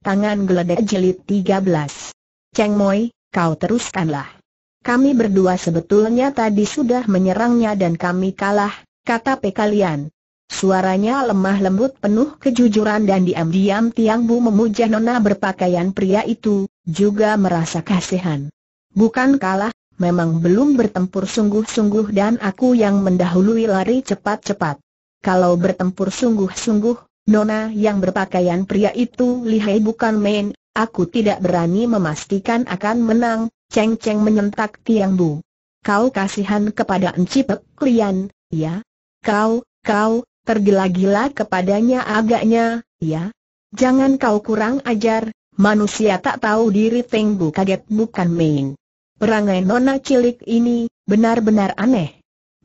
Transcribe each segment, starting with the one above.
Tangan Geledek jelit 13 Cheng Moi, kau teruskanlah Kami berdua sebetulnya tadi sudah menyerangnya dan kami kalah, kata Pekalian Suaranya lemah lembut penuh kejujuran dan diam-diam Tiang Bu memuja nona berpakaian pria itu, juga merasa kasihan Bukan kalah, memang belum bertempur sungguh-sungguh dan aku yang mendahului lari cepat-cepat Kalau bertempur sungguh-sungguh, Nona yang berpakaian pria itu lihai bukan main, aku tidak berani memastikan akan menang, Cheng Cheng menyentak Tiang Bu. Kau kasihan kepada Enci Pek Lian, ya? Kau, kau, tergila-gila kepadanya agaknya, ya? Jangan kau kurang ajar, manusia tak tahu diri Teng Bu kaget bukan main. Perangai nona cilik ini, benar-benar aneh.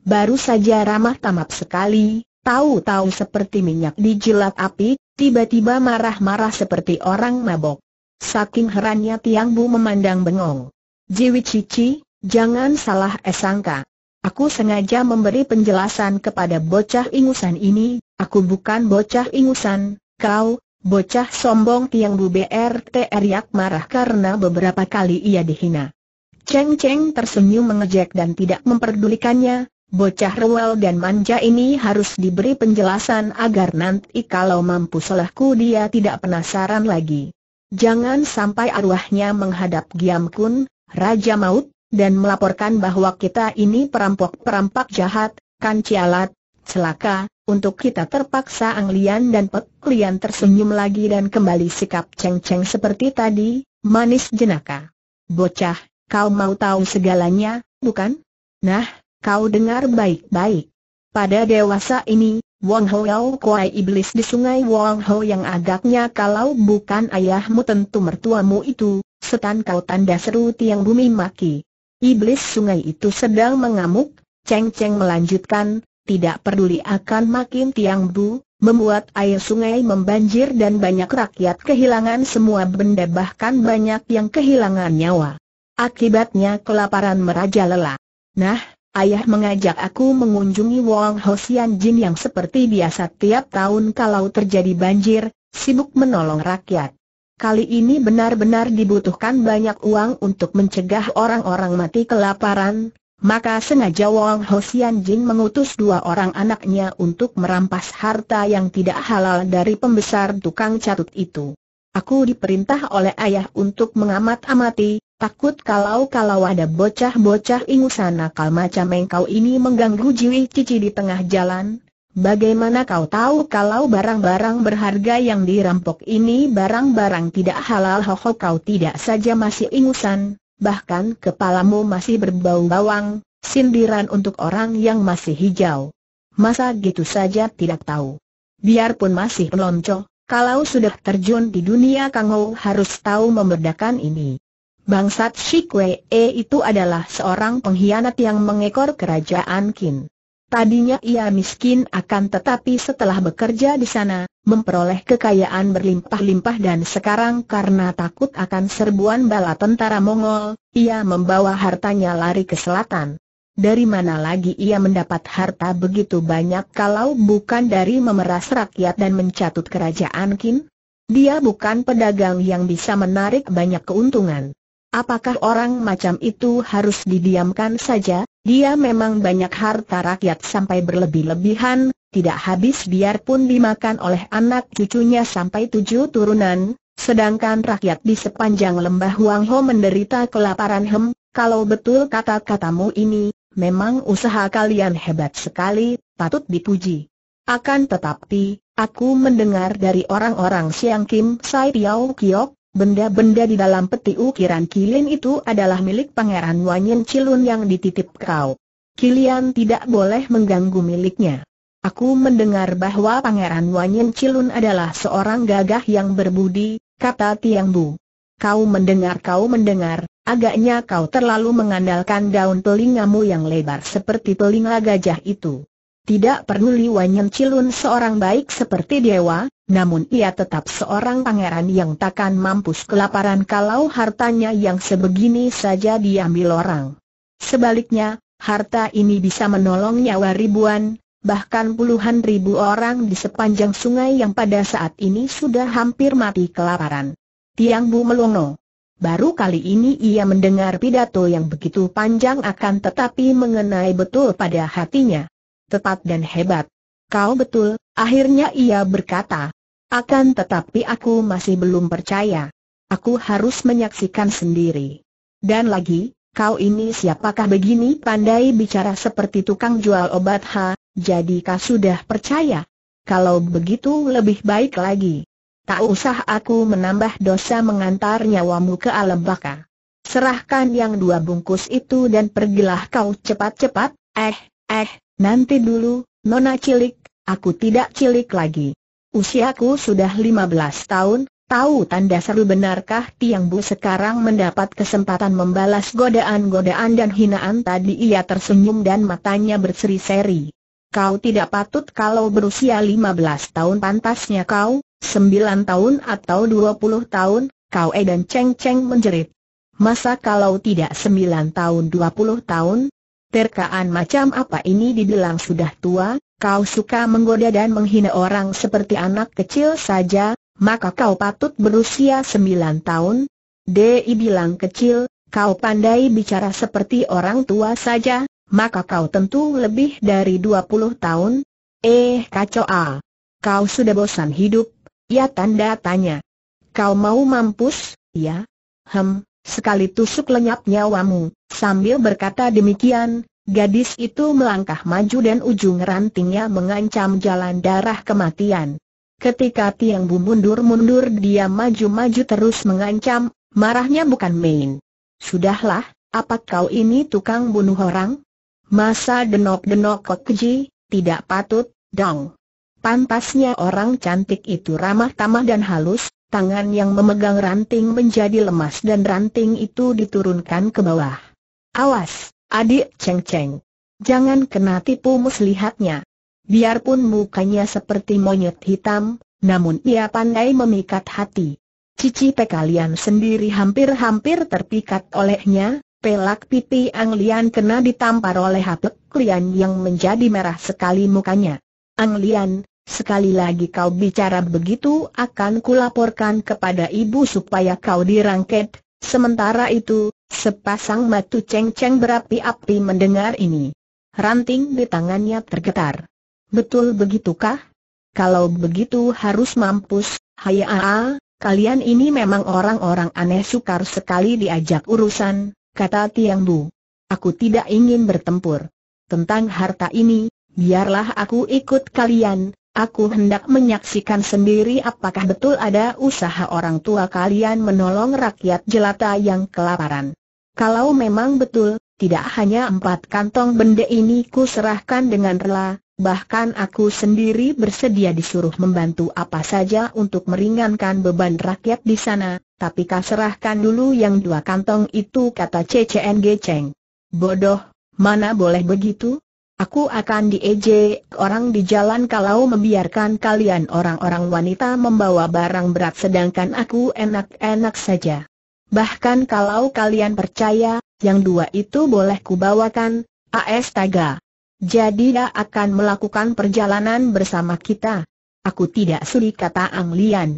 Baru saja ramah tamap sekali, Tahu-tahu seperti minyak dijilat api, tiba-tiba marah-marah seperti orang mabok. Saking herannya Tiang Bu memandang bengong. Jiwi Cici, jangan salah esangka. Aku sengaja memberi penjelasan kepada bocah ingusan ini, aku bukan bocah ingusan, kau, bocah sombong Tiang Bu BRT Eriak marah karena beberapa kali ia dihina. Cheng Cheng tersenyum mengejek dan tidak memperdulikannya, Bocah rewel dan manja ini harus diberi penjelasan agar nanti kalau mampu selahku dia tidak penasaran lagi. Jangan sampai arwahnya menghadap Giam Kun, Raja Maut, dan melaporkan bahwa kita ini perampok-perampok jahat, kan cialat, celaka, untuk kita terpaksa anglian dan Pek Lian tersenyum lagi dan kembali sikap ceng-ceng seperti tadi, manis jenaka. Bocah, kau mau tahu segalanya, bukan? Nah, Kau dengar baik-baik. Pada dewasa ini, Wong Ho Yao Kuai Iblis di sungai Wong Ho yang agaknya kalau bukan ayahmu tentu mertuamu itu, setan kau tanda seru tiang bumi maki. Iblis sungai itu sedang mengamuk, Cheng Cheng melanjutkan, tidak peduli akan makin tiang bu, membuat air sungai membanjir dan banyak rakyat kehilangan semua benda bahkan banyak yang kehilangan nyawa. Akibatnya kelaparan merajalela. Nah, Ayah mengajak aku mengunjungi Wang Hosian Jin yang seperti biasa tiap tahun kalau terjadi banjir, sibuk menolong rakyat. Kali ini benar-benar dibutuhkan banyak uang untuk mencegah orang-orang mati kelaparan, maka sengaja Wang Hosian Jin mengutus dua orang anaknya untuk merampas harta yang tidak halal dari pembesar tukang catut itu. Aku diperintah oleh ayah untuk mengamat-amati, Takut kalau-kalau ada bocah-bocah ingusan nakal macam engkau ini mengganggu jiwi cici di tengah jalan. Bagaimana kau tahu kalau barang-barang berharga yang dirampok ini barang-barang tidak halal hoho kau tidak saja masih ingusan, bahkan kepalamu masih berbau bawang, sindiran untuk orang yang masih hijau. Masa gitu saja tidak tahu. Biarpun masih lonco, kalau sudah terjun di dunia kangau harus tahu membedakan ini. Bangsat Shikwe itu adalah seorang pengkhianat yang mengekor kerajaan Qin. Tadinya ia miskin akan tetapi setelah bekerja di sana, memperoleh kekayaan berlimpah-limpah dan sekarang karena takut akan serbuan bala tentara Mongol, ia membawa hartanya lari ke selatan. Dari mana lagi ia mendapat harta begitu banyak kalau bukan dari memeras rakyat dan mencatut kerajaan Qin? Dia bukan pedagang yang bisa menarik banyak keuntungan. Apakah orang macam itu harus didiamkan saja? Dia memang banyak harta rakyat sampai berlebih-lebihan, tidak habis biarpun dimakan oleh anak cucunya sampai tujuh turunan, sedangkan rakyat di sepanjang lembah Huang Ho menderita kelaparan hem, kalau betul kata-katamu ini, memang usaha kalian hebat sekali, patut dipuji. Akan tetapi, aku mendengar dari orang-orang Siang Kim Sai Piao Kiok, Benda-benda di dalam peti ukiran kilin itu adalah milik Pangeran Wanyen Cilun yang dititip kau. Kilian tidak boleh mengganggu miliknya. Aku mendengar bahwa Pangeran Wanyen Cilun adalah seorang gagah yang berbudi, kata Tiang Bu. Kau mendengar kau mendengar, agaknya kau terlalu mengandalkan daun telingamu yang lebar seperti telinga gajah itu. Tidak peduli Wanyan Cilun seorang baik seperti dewa, namun ia tetap seorang pangeran yang takkan mampus kelaparan kalau hartanya yang sebegini saja diambil orang. Sebaliknya, harta ini bisa menolong nyawa ribuan, bahkan puluhan ribu orang di sepanjang sungai yang pada saat ini sudah hampir mati kelaparan. Tiang Bu Melongo. Baru kali ini ia mendengar pidato yang begitu panjang akan tetapi mengenai betul pada hatinya tepat dan hebat. Kau betul, akhirnya ia berkata. Akan tetapi aku masih belum percaya. Aku harus menyaksikan sendiri. Dan lagi, kau ini siapakah begini pandai bicara seperti tukang jual obat ha, jadi kau sudah percaya? Kalau begitu lebih baik lagi. Tak usah aku menambah dosa mengantar nyawamu ke alam baka. Serahkan yang dua bungkus itu dan pergilah kau cepat-cepat, eh, eh, Nanti dulu, Nona cilik, aku tidak cilik lagi. Usiaku sudah lima belas tahun, tahu tanda seru benarkah Tiang Bu sekarang mendapat kesempatan membalas godaan-godaan dan hinaan tadi ia tersenyum dan matanya berseri-seri. Kau tidak patut kalau berusia lima belas tahun pantasnya kau, sembilan tahun atau dua puluh tahun, kau edan dan ceng-ceng menjerit. Masa kalau tidak sembilan tahun dua puluh tahun, Terkaan macam apa ini dibilang sudah tua, kau suka menggoda dan menghina orang seperti anak kecil saja, maka kau patut berusia sembilan tahun. Dei bilang kecil, kau pandai bicara seperti orang tua saja, maka kau tentu lebih dari dua puluh tahun. Eh kacau ah. Kau sudah bosan hidup, ya tanda tanya. Kau mau mampus, ya? Hem, sekali tusuk lenyap nyawamu. Sambil berkata demikian, gadis itu melangkah maju dan ujung rantingnya mengancam jalan darah kematian. Ketika Tiang Bu mundur-mundur dia maju-maju terus mengancam, marahnya bukan main. Sudahlah, apa kau ini tukang bunuh orang? Masa denok-denok kok keji, tidak patut, dong. Pantasnya orang cantik itu ramah tamah dan halus, tangan yang memegang ranting menjadi lemas dan ranting itu diturunkan ke bawah. Awas, adik Cheng Cheng. Jangan kena tipu muslihatnya. Biarpun mukanya seperti monyet hitam, namun ia pandai memikat hati. Cici kalian sendiri hampir-hampir terpikat olehnya, pelak pipi Anglian kena ditampar oleh hapek klien yang menjadi merah sekali mukanya. Anglian. Sekali lagi kau bicara begitu akan kulaporkan kepada ibu supaya kau dirangket. Sementara itu, sepasang matu ceng-ceng berapi-api mendengar ini. Ranting di tangannya tergetar. Betul begitukah? Kalau begitu harus mampus, aa, kalian ini memang orang-orang aneh sukar sekali diajak urusan, kata Tiang Bu. Aku tidak ingin bertempur. Tentang harta ini, biarlah aku ikut kalian, Aku hendak menyaksikan sendiri apakah betul ada usaha orang tua kalian menolong rakyat jelata yang kelaparan. Kalau memang betul, tidak hanya empat kantong benda ini ku serahkan dengan rela, bahkan aku sendiri bersedia disuruh membantu apa saja untuk meringankan beban rakyat di sana, tapi kau serahkan dulu yang dua kantong itu kata CCNG Cheng. Bodoh, mana boleh begitu? Aku akan diejek orang di jalan kalau membiarkan kalian orang-orang wanita membawa barang berat sedangkan aku enak-enak saja. Bahkan kalau kalian percaya, yang dua itu boleh kubawakan, AS Taga. Jadi dia akan melakukan perjalanan bersama kita. Aku tidak sulit kata Ang Lian.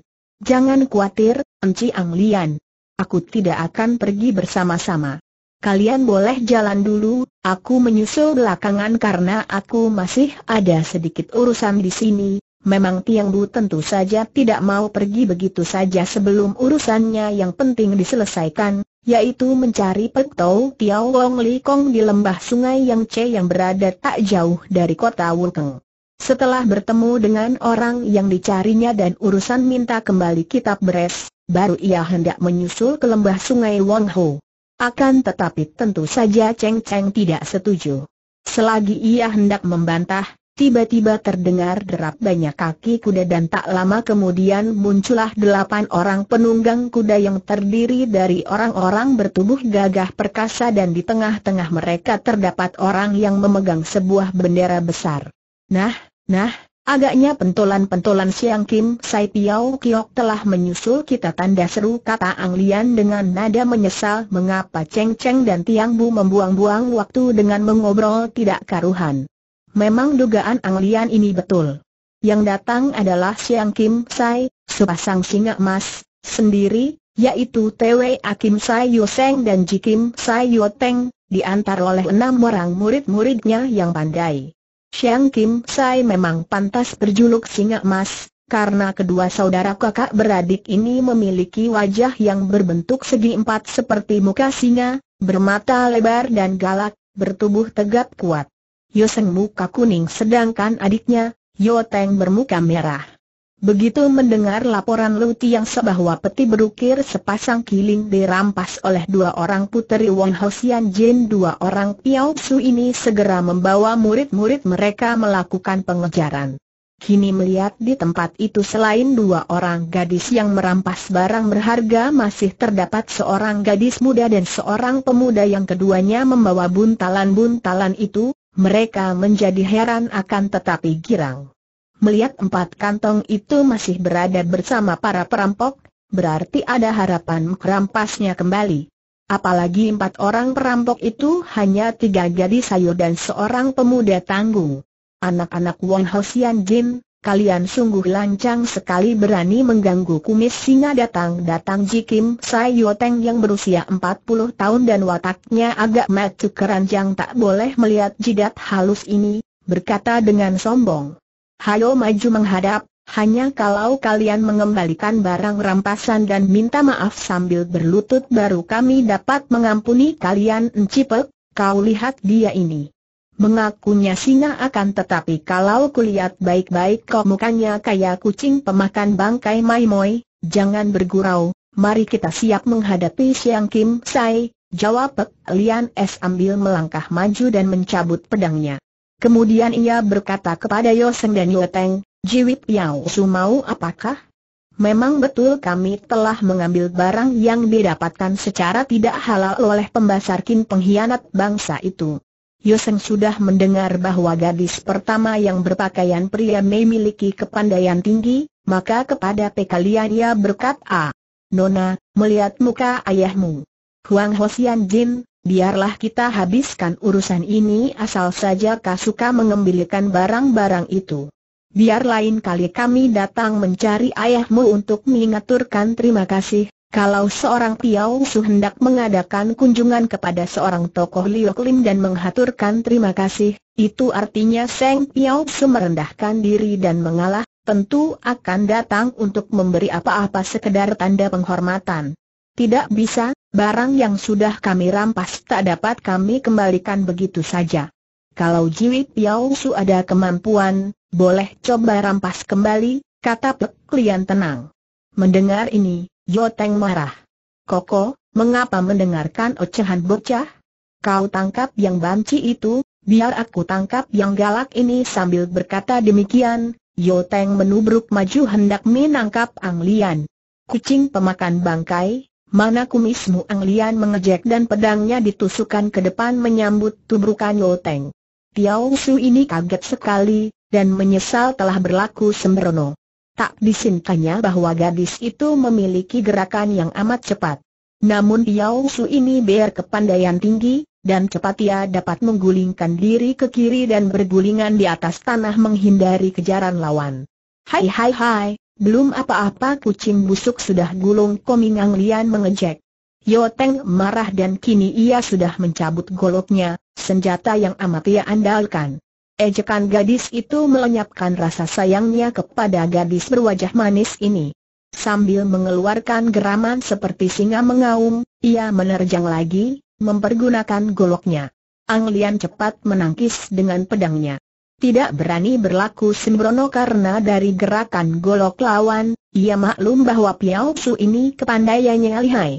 Jangan khawatir, Enci Ang Lian. Aku tidak akan pergi bersama-sama kalian boleh jalan dulu, aku menyusul belakangan karena aku masih ada sedikit urusan di sini. Memang Tiang Bu tentu saja tidak mau pergi begitu saja sebelum urusannya yang penting diselesaikan, yaitu mencari Pek Tau Tiao Wong Li Kong di lembah sungai Yang Che yang berada tak jauh dari kota Wukeng. Setelah bertemu dengan orang yang dicarinya dan urusan minta kembali kitab beres, baru ia hendak menyusul ke lembah sungai Wong Ho. Akan tetapi tentu saja Cheng Cheng tidak setuju. Selagi ia hendak membantah, tiba-tiba terdengar derap banyak kaki kuda dan tak lama kemudian muncullah delapan orang penunggang kuda yang terdiri dari orang-orang bertubuh gagah perkasa dan di tengah-tengah mereka terdapat orang yang memegang sebuah bendera besar. Nah, nah, Agaknya pentolan-pentolan Siang Kim Sai Piao Kiok telah menyusul kita tanda seru kata Ang Lian dengan nada menyesal mengapa Cheng Cheng dan Tiang Bu membuang-buang waktu dengan mengobrol tidak karuhan. Memang dugaan Ang Lian ini betul. Yang datang adalah Siang Kim Sai, sepasang singa emas, sendiri, yaitu Twe Akim Sai Yoseng dan Jikim Sai Yoteng, diantar oleh enam orang murid-muridnya yang pandai. Siang Kim Sai memang pantas berjuluk singa emas, karena kedua saudara kakak beradik ini memiliki wajah yang berbentuk segi empat seperti muka singa, bermata lebar dan galak, bertubuh tegap kuat. Yoseng muka kuning sedangkan adiknya, Yoteng bermuka merah. Begitu mendengar laporan yang bahwa peti berukir sepasang kiling dirampas oleh dua orang puteri Wong Hosian Jin dua orang Piao Su ini segera membawa murid-murid mereka melakukan pengejaran. Kini melihat di tempat itu selain dua orang gadis yang merampas barang berharga masih terdapat seorang gadis muda dan seorang pemuda yang keduanya membawa buntalan-buntalan itu, mereka menjadi heran akan tetapi girang. Melihat empat kantong itu masih berada bersama para perampok, berarti ada harapan merampasnya kembali. Apalagi empat orang perampok itu hanya tiga gadis sayur dan seorang pemuda tanggung. Anak-anak Wong Hosian Jin, kalian sungguh lancang sekali berani mengganggu kumis singa datang-datang Jikim Kim Teng yang berusia empat puluh tahun dan wataknya agak macu keranjang tak boleh melihat jidat halus ini, berkata dengan sombong hayo maju menghadap, hanya kalau kalian mengembalikan barang rampasan dan minta maaf sambil berlutut baru kami dapat mengampuni kalian Encipek, kau lihat dia ini. Mengakunya singa akan tetapi kalau kulihat baik-baik kok mukanya kayak kucing pemakan bangkai maimoy, jangan bergurau, mari kita siap menghadapi Siang Kim Say, jawab Pek Lian Es ambil melangkah maju dan mencabut pedangnya. Kemudian ia berkata kepada Yoseng dan Yoteng, Jiwip Yao Su mau apakah? Memang betul kami telah mengambil barang yang didapatkan secara tidak halal oleh pembasar kin pengkhianat bangsa itu. Yoseng sudah mendengar bahwa gadis pertama yang berpakaian pria memiliki kepandaian tinggi, maka kepada Pekalian ia berkata, ah, Nona, melihat muka ayahmu. Huang Hosian Jin, biarlah kita habiskan urusan ini asal saja kau suka mengembalikan barang-barang itu. Biar lain kali kami datang mencari ayahmu untuk mengaturkan terima kasih, kalau seorang Piao Su hendak mengadakan kunjungan kepada seorang tokoh Liu Lim dan menghaturkan terima kasih, itu artinya Seng Piao Su merendahkan diri dan mengalah, tentu akan datang untuk memberi apa-apa sekedar tanda penghormatan. Tidak bisa, barang yang sudah kami rampas tak dapat kami kembalikan begitu saja. Kalau Jiwi Piao Su ada kemampuan, boleh coba rampas kembali, kata Pek Klian tenang. Mendengar ini, Yoteng marah. Koko, mengapa mendengarkan ocehan bocah? Kau tangkap yang banci itu, biar aku tangkap yang galak ini sambil berkata demikian, Yoteng menubruk maju hendak menangkap Ang Lian. Kucing pemakan bangkai, Mana kumismu Anglian mengejek dan pedangnya ditusukkan ke depan menyambut tubrukan Teng. Tiao Su ini kaget sekali, dan menyesal telah berlaku sembrono. Tak disinkanya bahwa gadis itu memiliki gerakan yang amat cepat. Namun Tiao Su ini biar kepandaian tinggi, dan cepat ia dapat menggulingkan diri ke kiri dan bergulingan di atas tanah menghindari kejaran lawan. Hai hai hai, belum apa-apa kucing busuk sudah gulung Komingang Lian mengejek. Yoteng marah dan kini ia sudah mencabut goloknya, senjata yang amat ia andalkan. Ejekan gadis itu melenyapkan rasa sayangnya kepada gadis berwajah manis ini. Sambil mengeluarkan geraman seperti singa mengaum, ia menerjang lagi, mempergunakan goloknya. Ang Lian cepat menangkis dengan pedangnya tidak berani berlaku sembrono karena dari gerakan golok lawan, ia maklum bahwa Piao Su ini kepandaiannya lihai.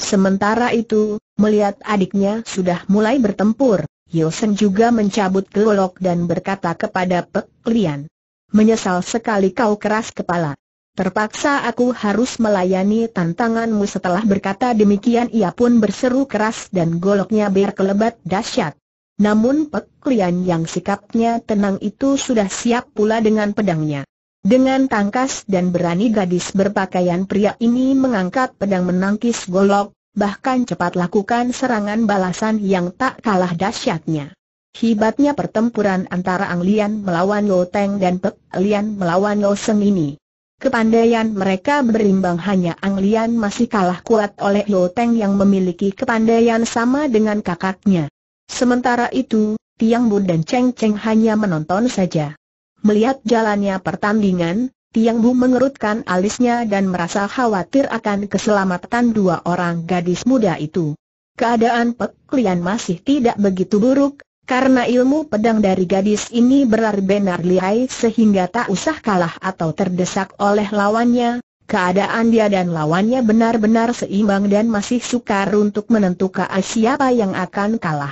Sementara itu, melihat adiknya sudah mulai bertempur, Yosen juga mencabut golok dan berkata kepada Pek Lian. Menyesal sekali kau keras kepala. Terpaksa aku harus melayani tantanganmu setelah berkata demikian ia pun berseru keras dan goloknya berkelebat dahsyat. Namun Pek Lian yang sikapnya tenang itu sudah siap pula dengan pedangnya. Dengan tangkas dan berani gadis berpakaian pria ini mengangkat pedang menangkis golok, bahkan cepat lakukan serangan balasan yang tak kalah dahsyatnya. Hibatnya pertempuran antara Ang Lian melawan Lo Teng dan Pek Lian melawan Lo Seng ini. Kepandaian mereka berimbang hanya Ang Lian masih kalah kuat oleh Lo Teng yang memiliki kepandaian sama dengan kakaknya. Sementara itu, Tiang Bun dan Cheng Cheng hanya menonton saja. Melihat jalannya pertandingan, Tiang Bu mengerutkan alisnya dan merasa khawatir akan keselamatan dua orang gadis muda itu. Keadaan Pek Lian masih tidak begitu buruk, karena ilmu pedang dari gadis ini benar-benar lihai sehingga tak usah kalah atau terdesak oleh lawannya. Keadaan dia dan lawannya benar-benar seimbang dan masih sukar untuk menentukan siapa yang akan kalah.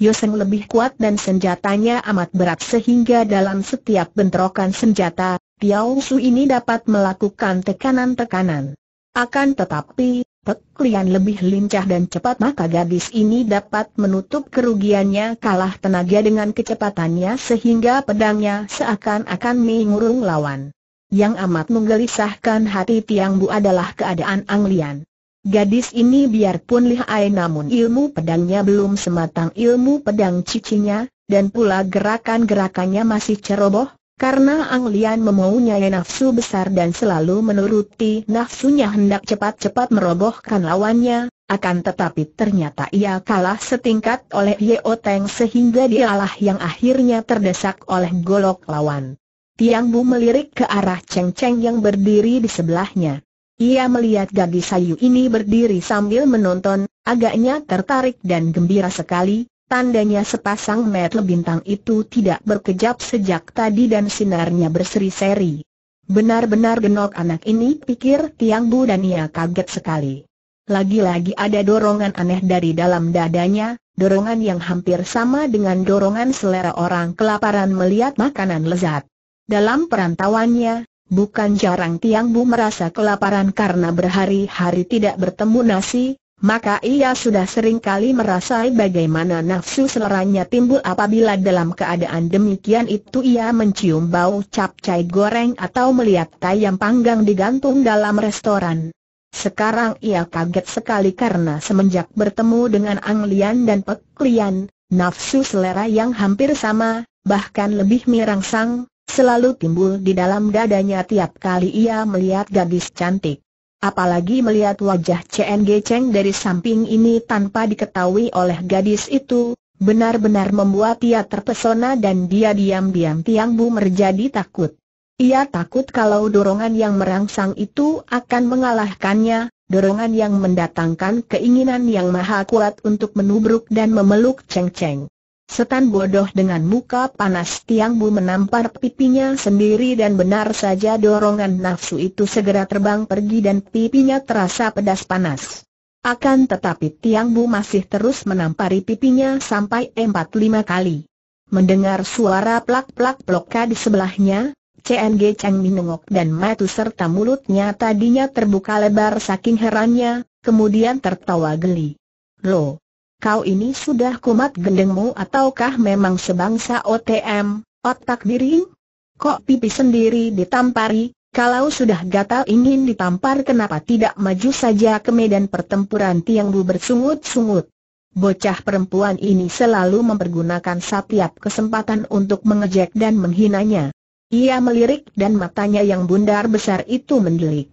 Yoseng lebih kuat dan senjatanya amat berat sehingga dalam setiap bentrokan senjata, Tiao Su ini dapat melakukan tekanan-tekanan. Akan tetapi, Peklian lebih lincah dan cepat maka gadis ini dapat menutup kerugiannya kalah tenaga dengan kecepatannya sehingga pedangnya seakan-akan mengurung lawan. Yang amat menggelisahkan hati Tiang Bu adalah keadaan Anglian. Gadis ini biarpun lihai namun ilmu pedangnya belum sematang ilmu pedang cicinya, dan pula gerakan-gerakannya masih ceroboh, karena Ang Lian mempunyai nafsu besar dan selalu menuruti nafsunya hendak cepat-cepat merobohkan lawannya, akan tetapi ternyata ia kalah setingkat oleh Yeo Teng sehingga dialah yang akhirnya terdesak oleh golok lawan. Tiang Bu melirik ke arah Cheng Cheng yang berdiri di sebelahnya. Ia melihat gadis sayu ini berdiri sambil menonton, agaknya tertarik dan gembira sekali, tandanya sepasang mata bintang itu tidak berkejap sejak tadi dan sinarnya berseri-seri. Benar-benar genok anak ini pikir Tiang Bu dan ia kaget sekali. Lagi-lagi ada dorongan aneh dari dalam dadanya, dorongan yang hampir sama dengan dorongan selera orang kelaparan melihat makanan lezat. Dalam perantauannya, Bukan jarang Tiang Bu merasa kelaparan karena berhari-hari tidak bertemu nasi, maka ia sudah sering kali merasai bagaimana nafsu seleranya timbul apabila dalam keadaan demikian itu ia mencium bau capcai goreng atau melihat tayam panggang digantung dalam restoran. Sekarang ia kaget sekali karena semenjak bertemu dengan Ang Lian dan Pek Lian, nafsu selera yang hampir sama, bahkan lebih mirangsang, selalu timbul di dalam dadanya tiap kali ia melihat gadis cantik. Apalagi melihat wajah CNG Cheng dari samping ini tanpa diketahui oleh gadis itu, benar-benar membuat ia terpesona dan dia diam-diam Tiang Bu menjadi takut. Ia takut kalau dorongan yang merangsang itu akan mengalahkannya, dorongan yang mendatangkan keinginan yang maha kuat untuk menubruk dan memeluk Cheng Cheng. Setan bodoh dengan muka panas Tiang Bu menampar pipinya sendiri dan benar saja dorongan nafsu itu segera terbang pergi dan pipinya terasa pedas panas. Akan tetapi Tiang Bu masih terus menampari pipinya sampai empat lima kali. Mendengar suara plak-plak-ploka di sebelahnya, CNG Chang menengok dan matu serta mulutnya tadinya terbuka lebar saking herannya, kemudian tertawa geli. Loh, kau ini sudah kumat gendengmu ataukah memang sebangsa OTM, otak diri? Kok pipi sendiri ditampari, kalau sudah gatal ingin ditampar kenapa tidak maju saja ke medan pertempuran Tiang Bu bersungut-sungut? Bocah perempuan ini selalu mempergunakan setiap kesempatan untuk mengejek dan menghinanya. Ia melirik dan matanya yang bundar besar itu mendelik.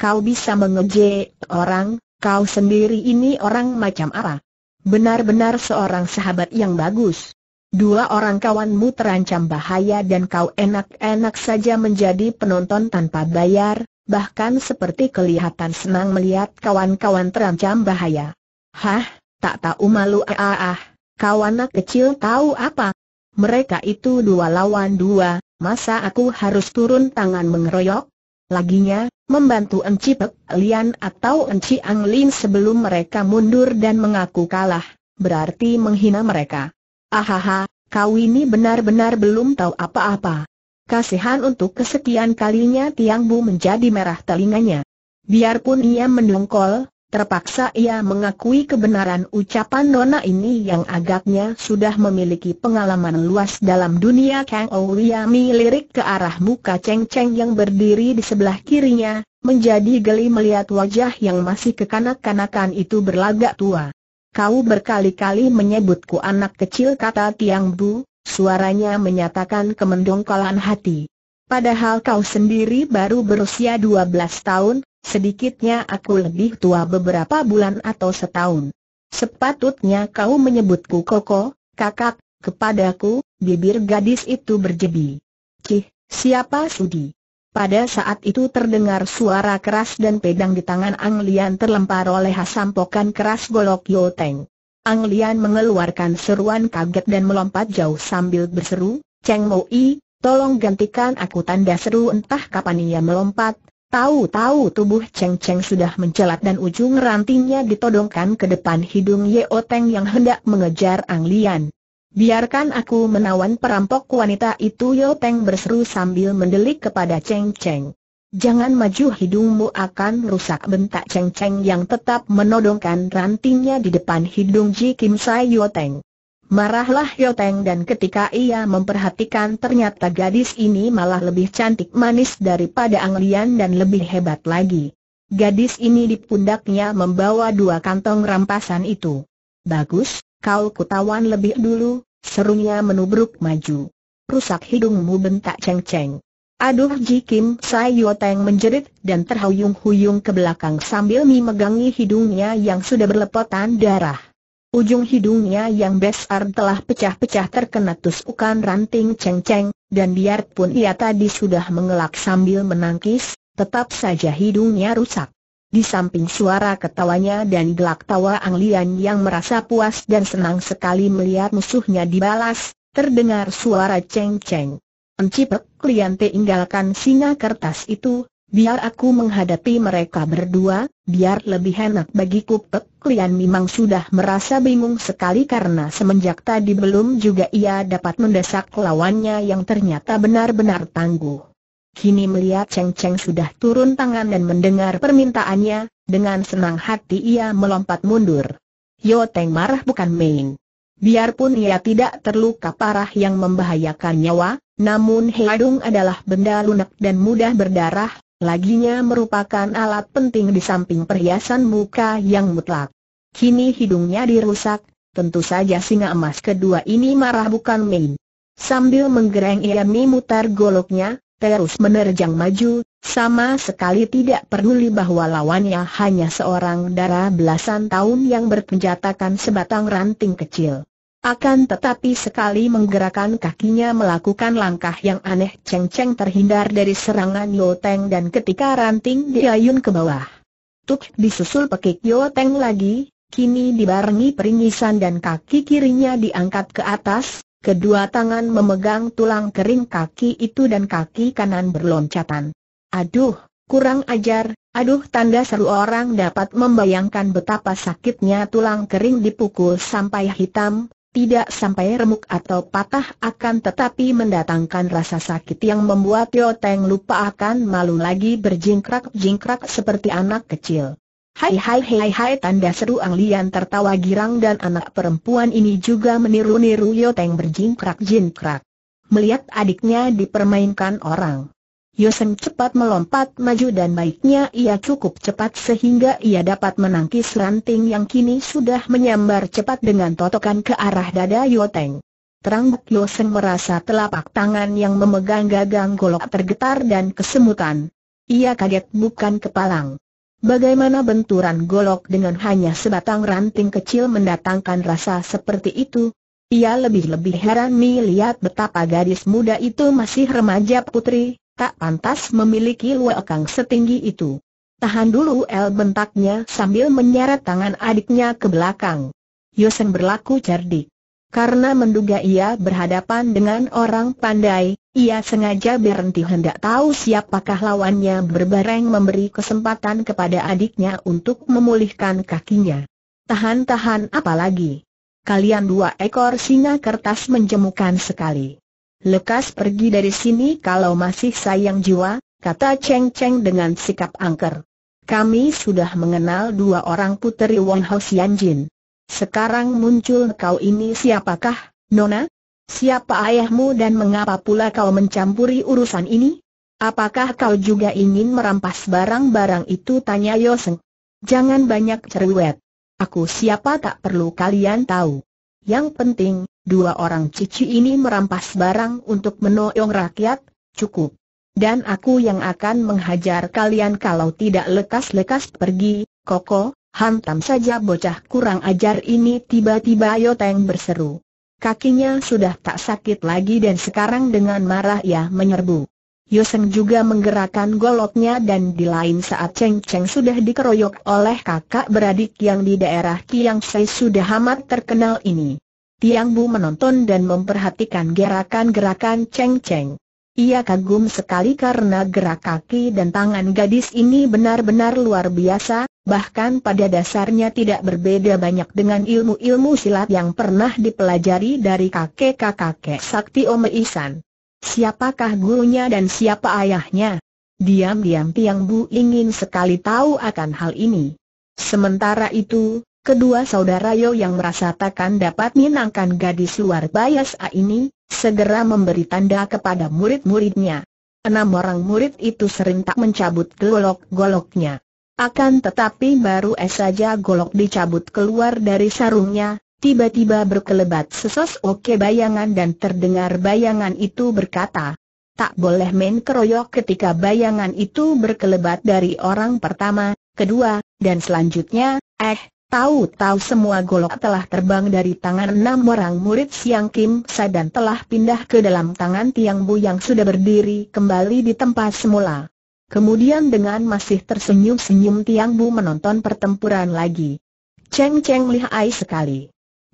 Kau bisa mengejek orang, kau sendiri ini orang macam apa? Benar-benar seorang sahabat yang bagus. Dua orang kawanmu terancam bahaya dan kau enak-enak saja menjadi penonton tanpa bayar, bahkan seperti kelihatan senang melihat kawan-kawan terancam bahaya. Hah, tak tahu malu ah ah, ah. kau anak kecil tahu apa? Mereka itu dua lawan dua, masa aku harus turun tangan mengeroyok? Laginya, membantu Encipek Lian atau Enci Anglin sebelum mereka mundur dan mengaku kalah, berarti menghina mereka. Ahaha, kau ini benar-benar belum tahu apa-apa. Kasihan untuk kesekian kalinya Tiang Bu menjadi merah telinganya. Biarpun ia mendongkol, Terpaksa ia mengakui kebenaran ucapan Nona ini yang agaknya sudah memiliki pengalaman luas dalam dunia Kang Ouyami lirik ke arah muka Cheng Cheng yang berdiri di sebelah kirinya, menjadi geli melihat wajah yang masih kekanak-kanakan itu berlagak tua. Kau berkali-kali menyebutku anak kecil kata Tiang Bu, suaranya menyatakan kemendongkolan hati. Padahal kau sendiri baru berusia 12 tahun, Sedikitnya aku lebih tua beberapa bulan atau setahun. Sepatutnya kau menyebutku koko, kakak, kepadaku, bibir gadis itu berjebi. Cih, siapa sudi? Pada saat itu terdengar suara keras dan pedang di tangan Ang Lian terlempar oleh hasampokan keras golok Yoteng. Ang Lian mengeluarkan seruan kaget dan melompat jauh sambil berseru, Cheng Mo I, tolong gantikan aku tanda seru entah kapan ia melompat, Tahu-tahu tubuh Cheng Cheng sudah mencelat dan ujung rantingnya ditodongkan ke depan hidung Yeoteng Teng yang hendak mengejar Ang Lian. Biarkan aku menawan perampok wanita itu Yeoteng Teng berseru sambil mendelik kepada Cheng Cheng. Jangan maju hidungmu akan rusak bentak Cheng Cheng yang tetap menodongkan rantingnya di depan hidung Ji Kim Sai O Teng. Marahlah Yoteng dan ketika ia memperhatikan ternyata gadis ini malah lebih cantik manis daripada Anglian dan lebih hebat lagi. Gadis ini di pundaknya membawa dua kantong rampasan itu. Bagus, kau kutawan lebih dulu, serunya menubruk maju. Rusak hidungmu bentak ceng-ceng. Aduh Ji Kim Sai Yoteng menjerit dan terhuyung-huyung ke belakang sambil memegangi hidungnya yang sudah berlepotan darah. Ujung hidungnya yang besar telah pecah-pecah terkena tusukan ranting cengceng, dan biarpun ia tadi sudah mengelak sambil menangkis, tetap saja hidungnya rusak. Di samping suara ketawanya dan gelak tawa Ang Lian yang merasa puas dan senang sekali melihat musuhnya dibalas, terdengar suara ceng-ceng. Encipek, Lian tinggalkan singa kertas itu, Biar aku menghadapi mereka berdua, biar lebih enak bagiku Pek Lian memang sudah merasa bingung sekali karena semenjak tadi belum juga ia dapat mendesak lawannya yang ternyata benar-benar tangguh. Kini melihat Cheng Cheng sudah turun tangan dan mendengar permintaannya, dengan senang hati ia melompat mundur. Yo Teng marah bukan main. Biarpun ia tidak terluka parah yang membahayakan nyawa, namun hidung adalah benda lunak dan mudah berdarah, laginya merupakan alat penting di samping perhiasan muka yang mutlak. Kini hidungnya dirusak, tentu saja singa emas kedua ini marah bukan main. Sambil menggereng ia memutar goloknya, terus menerjang maju, sama sekali tidak peduli bahwa lawannya hanya seorang darah belasan tahun yang berpenjatakan sebatang ranting kecil. Akan tetapi sekali menggerakkan kakinya melakukan langkah yang aneh Cheng Cheng terhindar dari serangan Yoteng dan ketika ranting diayun ke bawah. Tuk disusul pekik Yoteng lagi, kini dibarengi peringisan dan kaki kirinya diangkat ke atas, kedua tangan memegang tulang kering kaki itu dan kaki kanan berloncatan. Aduh, kurang ajar, aduh tanda seru orang dapat membayangkan betapa sakitnya tulang kering dipukul sampai hitam, tidak sampai remuk atau patah akan tetapi mendatangkan rasa sakit yang membuat Tio Teng lupa akan malu lagi berjingkrak-jingkrak seperti anak kecil. Hai hai hai hai tanda seru Ang Lian tertawa girang dan anak perempuan ini juga meniru-niru Yoteng berjingkrak-jingkrak. Melihat adiknya dipermainkan orang. Yosen cepat melompat maju dan baiknya ia cukup cepat sehingga ia dapat menangkis ranting yang kini sudah menyambar cepat dengan totokan ke arah dada Yoteng. Terangguk Yosen merasa telapak tangan yang memegang gagang golok tergetar dan kesemutan. Ia kaget bukan kepalang. Bagaimana benturan golok dengan hanya sebatang ranting kecil mendatangkan rasa seperti itu? Ia lebih-lebih heran melihat betapa gadis muda itu masih remaja putri, tak pantas memiliki luakang setinggi itu. Tahan dulu El bentaknya sambil menyeret tangan adiknya ke belakang. Yosen berlaku cerdik. Karena menduga ia berhadapan dengan orang pandai, ia sengaja berhenti hendak tahu siapakah lawannya berbareng memberi kesempatan kepada adiknya untuk memulihkan kakinya. Tahan-tahan apalagi? kalian dua ekor singa kertas menjemukan sekali. Lekas pergi dari sini kalau masih sayang jiwa, kata Cheng Cheng dengan sikap angker. Kami sudah mengenal dua orang puteri Wong Ho Jin. Sekarang muncul kau ini siapakah, Nona? Siapa ayahmu dan mengapa pula kau mencampuri urusan ini? Apakah kau juga ingin merampas barang-barang itu? Tanya Yoseng. Jangan banyak cerewet. Aku siapa tak perlu kalian tahu. Yang penting, dua orang cici ini merampas barang untuk menoyong rakyat, cukup. Dan aku yang akan menghajar kalian kalau tidak lekas-lekas pergi, koko, hantam saja bocah kurang ajar ini tiba-tiba Yoteng berseru. Kakinya sudah tak sakit lagi dan sekarang dengan marah ia menyerbu. Yoseng juga menggerakkan goloknya dan di lain saat Cheng Cheng sudah dikeroyok oleh kakak beradik yang di daerah Tiang Sei sudah amat terkenal ini. Tiang Bu menonton dan memperhatikan gerakan-gerakan Cheng Cheng. Ia kagum sekali karena gerak kaki dan tangan gadis ini benar-benar luar biasa, bahkan pada dasarnya tidak berbeda banyak dengan ilmu-ilmu silat yang pernah dipelajari dari kakek-kakek Sakti Ome Isan. Siapakah gurunya dan siapa ayahnya? Diam-diam Tiang Bu ingin sekali tahu akan hal ini. Sementara itu, kedua saudara Yo yang merasa takkan dapat menangkan gadis luar biasa ini, segera memberi tanda kepada murid-muridnya. Enam orang murid itu serentak mencabut golok-goloknya. Akan tetapi baru es saja golok dicabut keluar dari sarungnya, Tiba-tiba berkelebat sesosok bayangan dan terdengar bayangan itu berkata, tak boleh main keroyok ketika bayangan itu berkelebat dari orang pertama, kedua, dan selanjutnya, eh, tahu-tahu semua golok telah terbang dari tangan enam orang murid Siang Kim Sa dan telah pindah ke dalam tangan Tiang Bu yang sudah berdiri kembali di tempat semula. Kemudian dengan masih tersenyum-senyum Tiang Bu menonton pertempuran lagi. Ceng-ceng lihai sekali.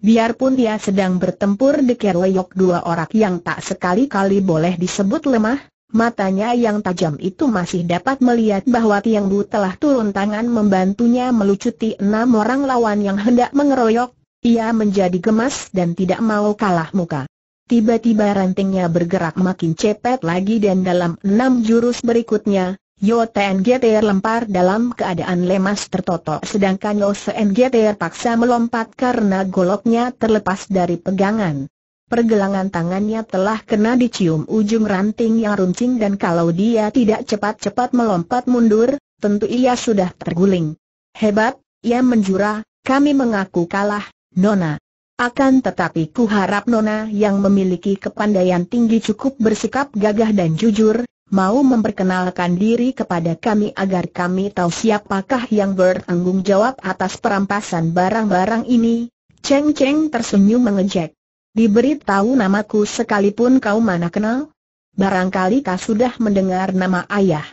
Biarpun dia sedang bertempur di keroyok dua orang yang tak sekali-kali boleh disebut lemah, matanya yang tajam itu masih dapat melihat bahwa Tiang Bu telah turun tangan membantunya melucuti enam orang lawan yang hendak mengeroyok. Ia menjadi gemas dan tidak mau kalah muka. Tiba-tiba rantingnya bergerak makin cepat lagi dan dalam enam jurus berikutnya, Yo TNGTR lempar dalam keadaan lemas tertotok sedangkan Yo CNGTR paksa melompat karena goloknya terlepas dari pegangan. Pergelangan tangannya telah kena dicium ujung ranting yang runcing dan kalau dia tidak cepat-cepat melompat mundur, tentu ia sudah terguling. Hebat, ia menjura, kami mengaku kalah, Nona. Akan tetapi ku harap Nona yang memiliki kepandaian tinggi cukup bersikap gagah dan jujur, mau memperkenalkan diri kepada kami agar kami tahu siapakah yang bertanggung jawab atas perampasan barang-barang ini. Cheng Cheng tersenyum mengejek. Diberitahu namaku sekalipun kau mana kenal? Barangkali kau sudah mendengar nama ayah.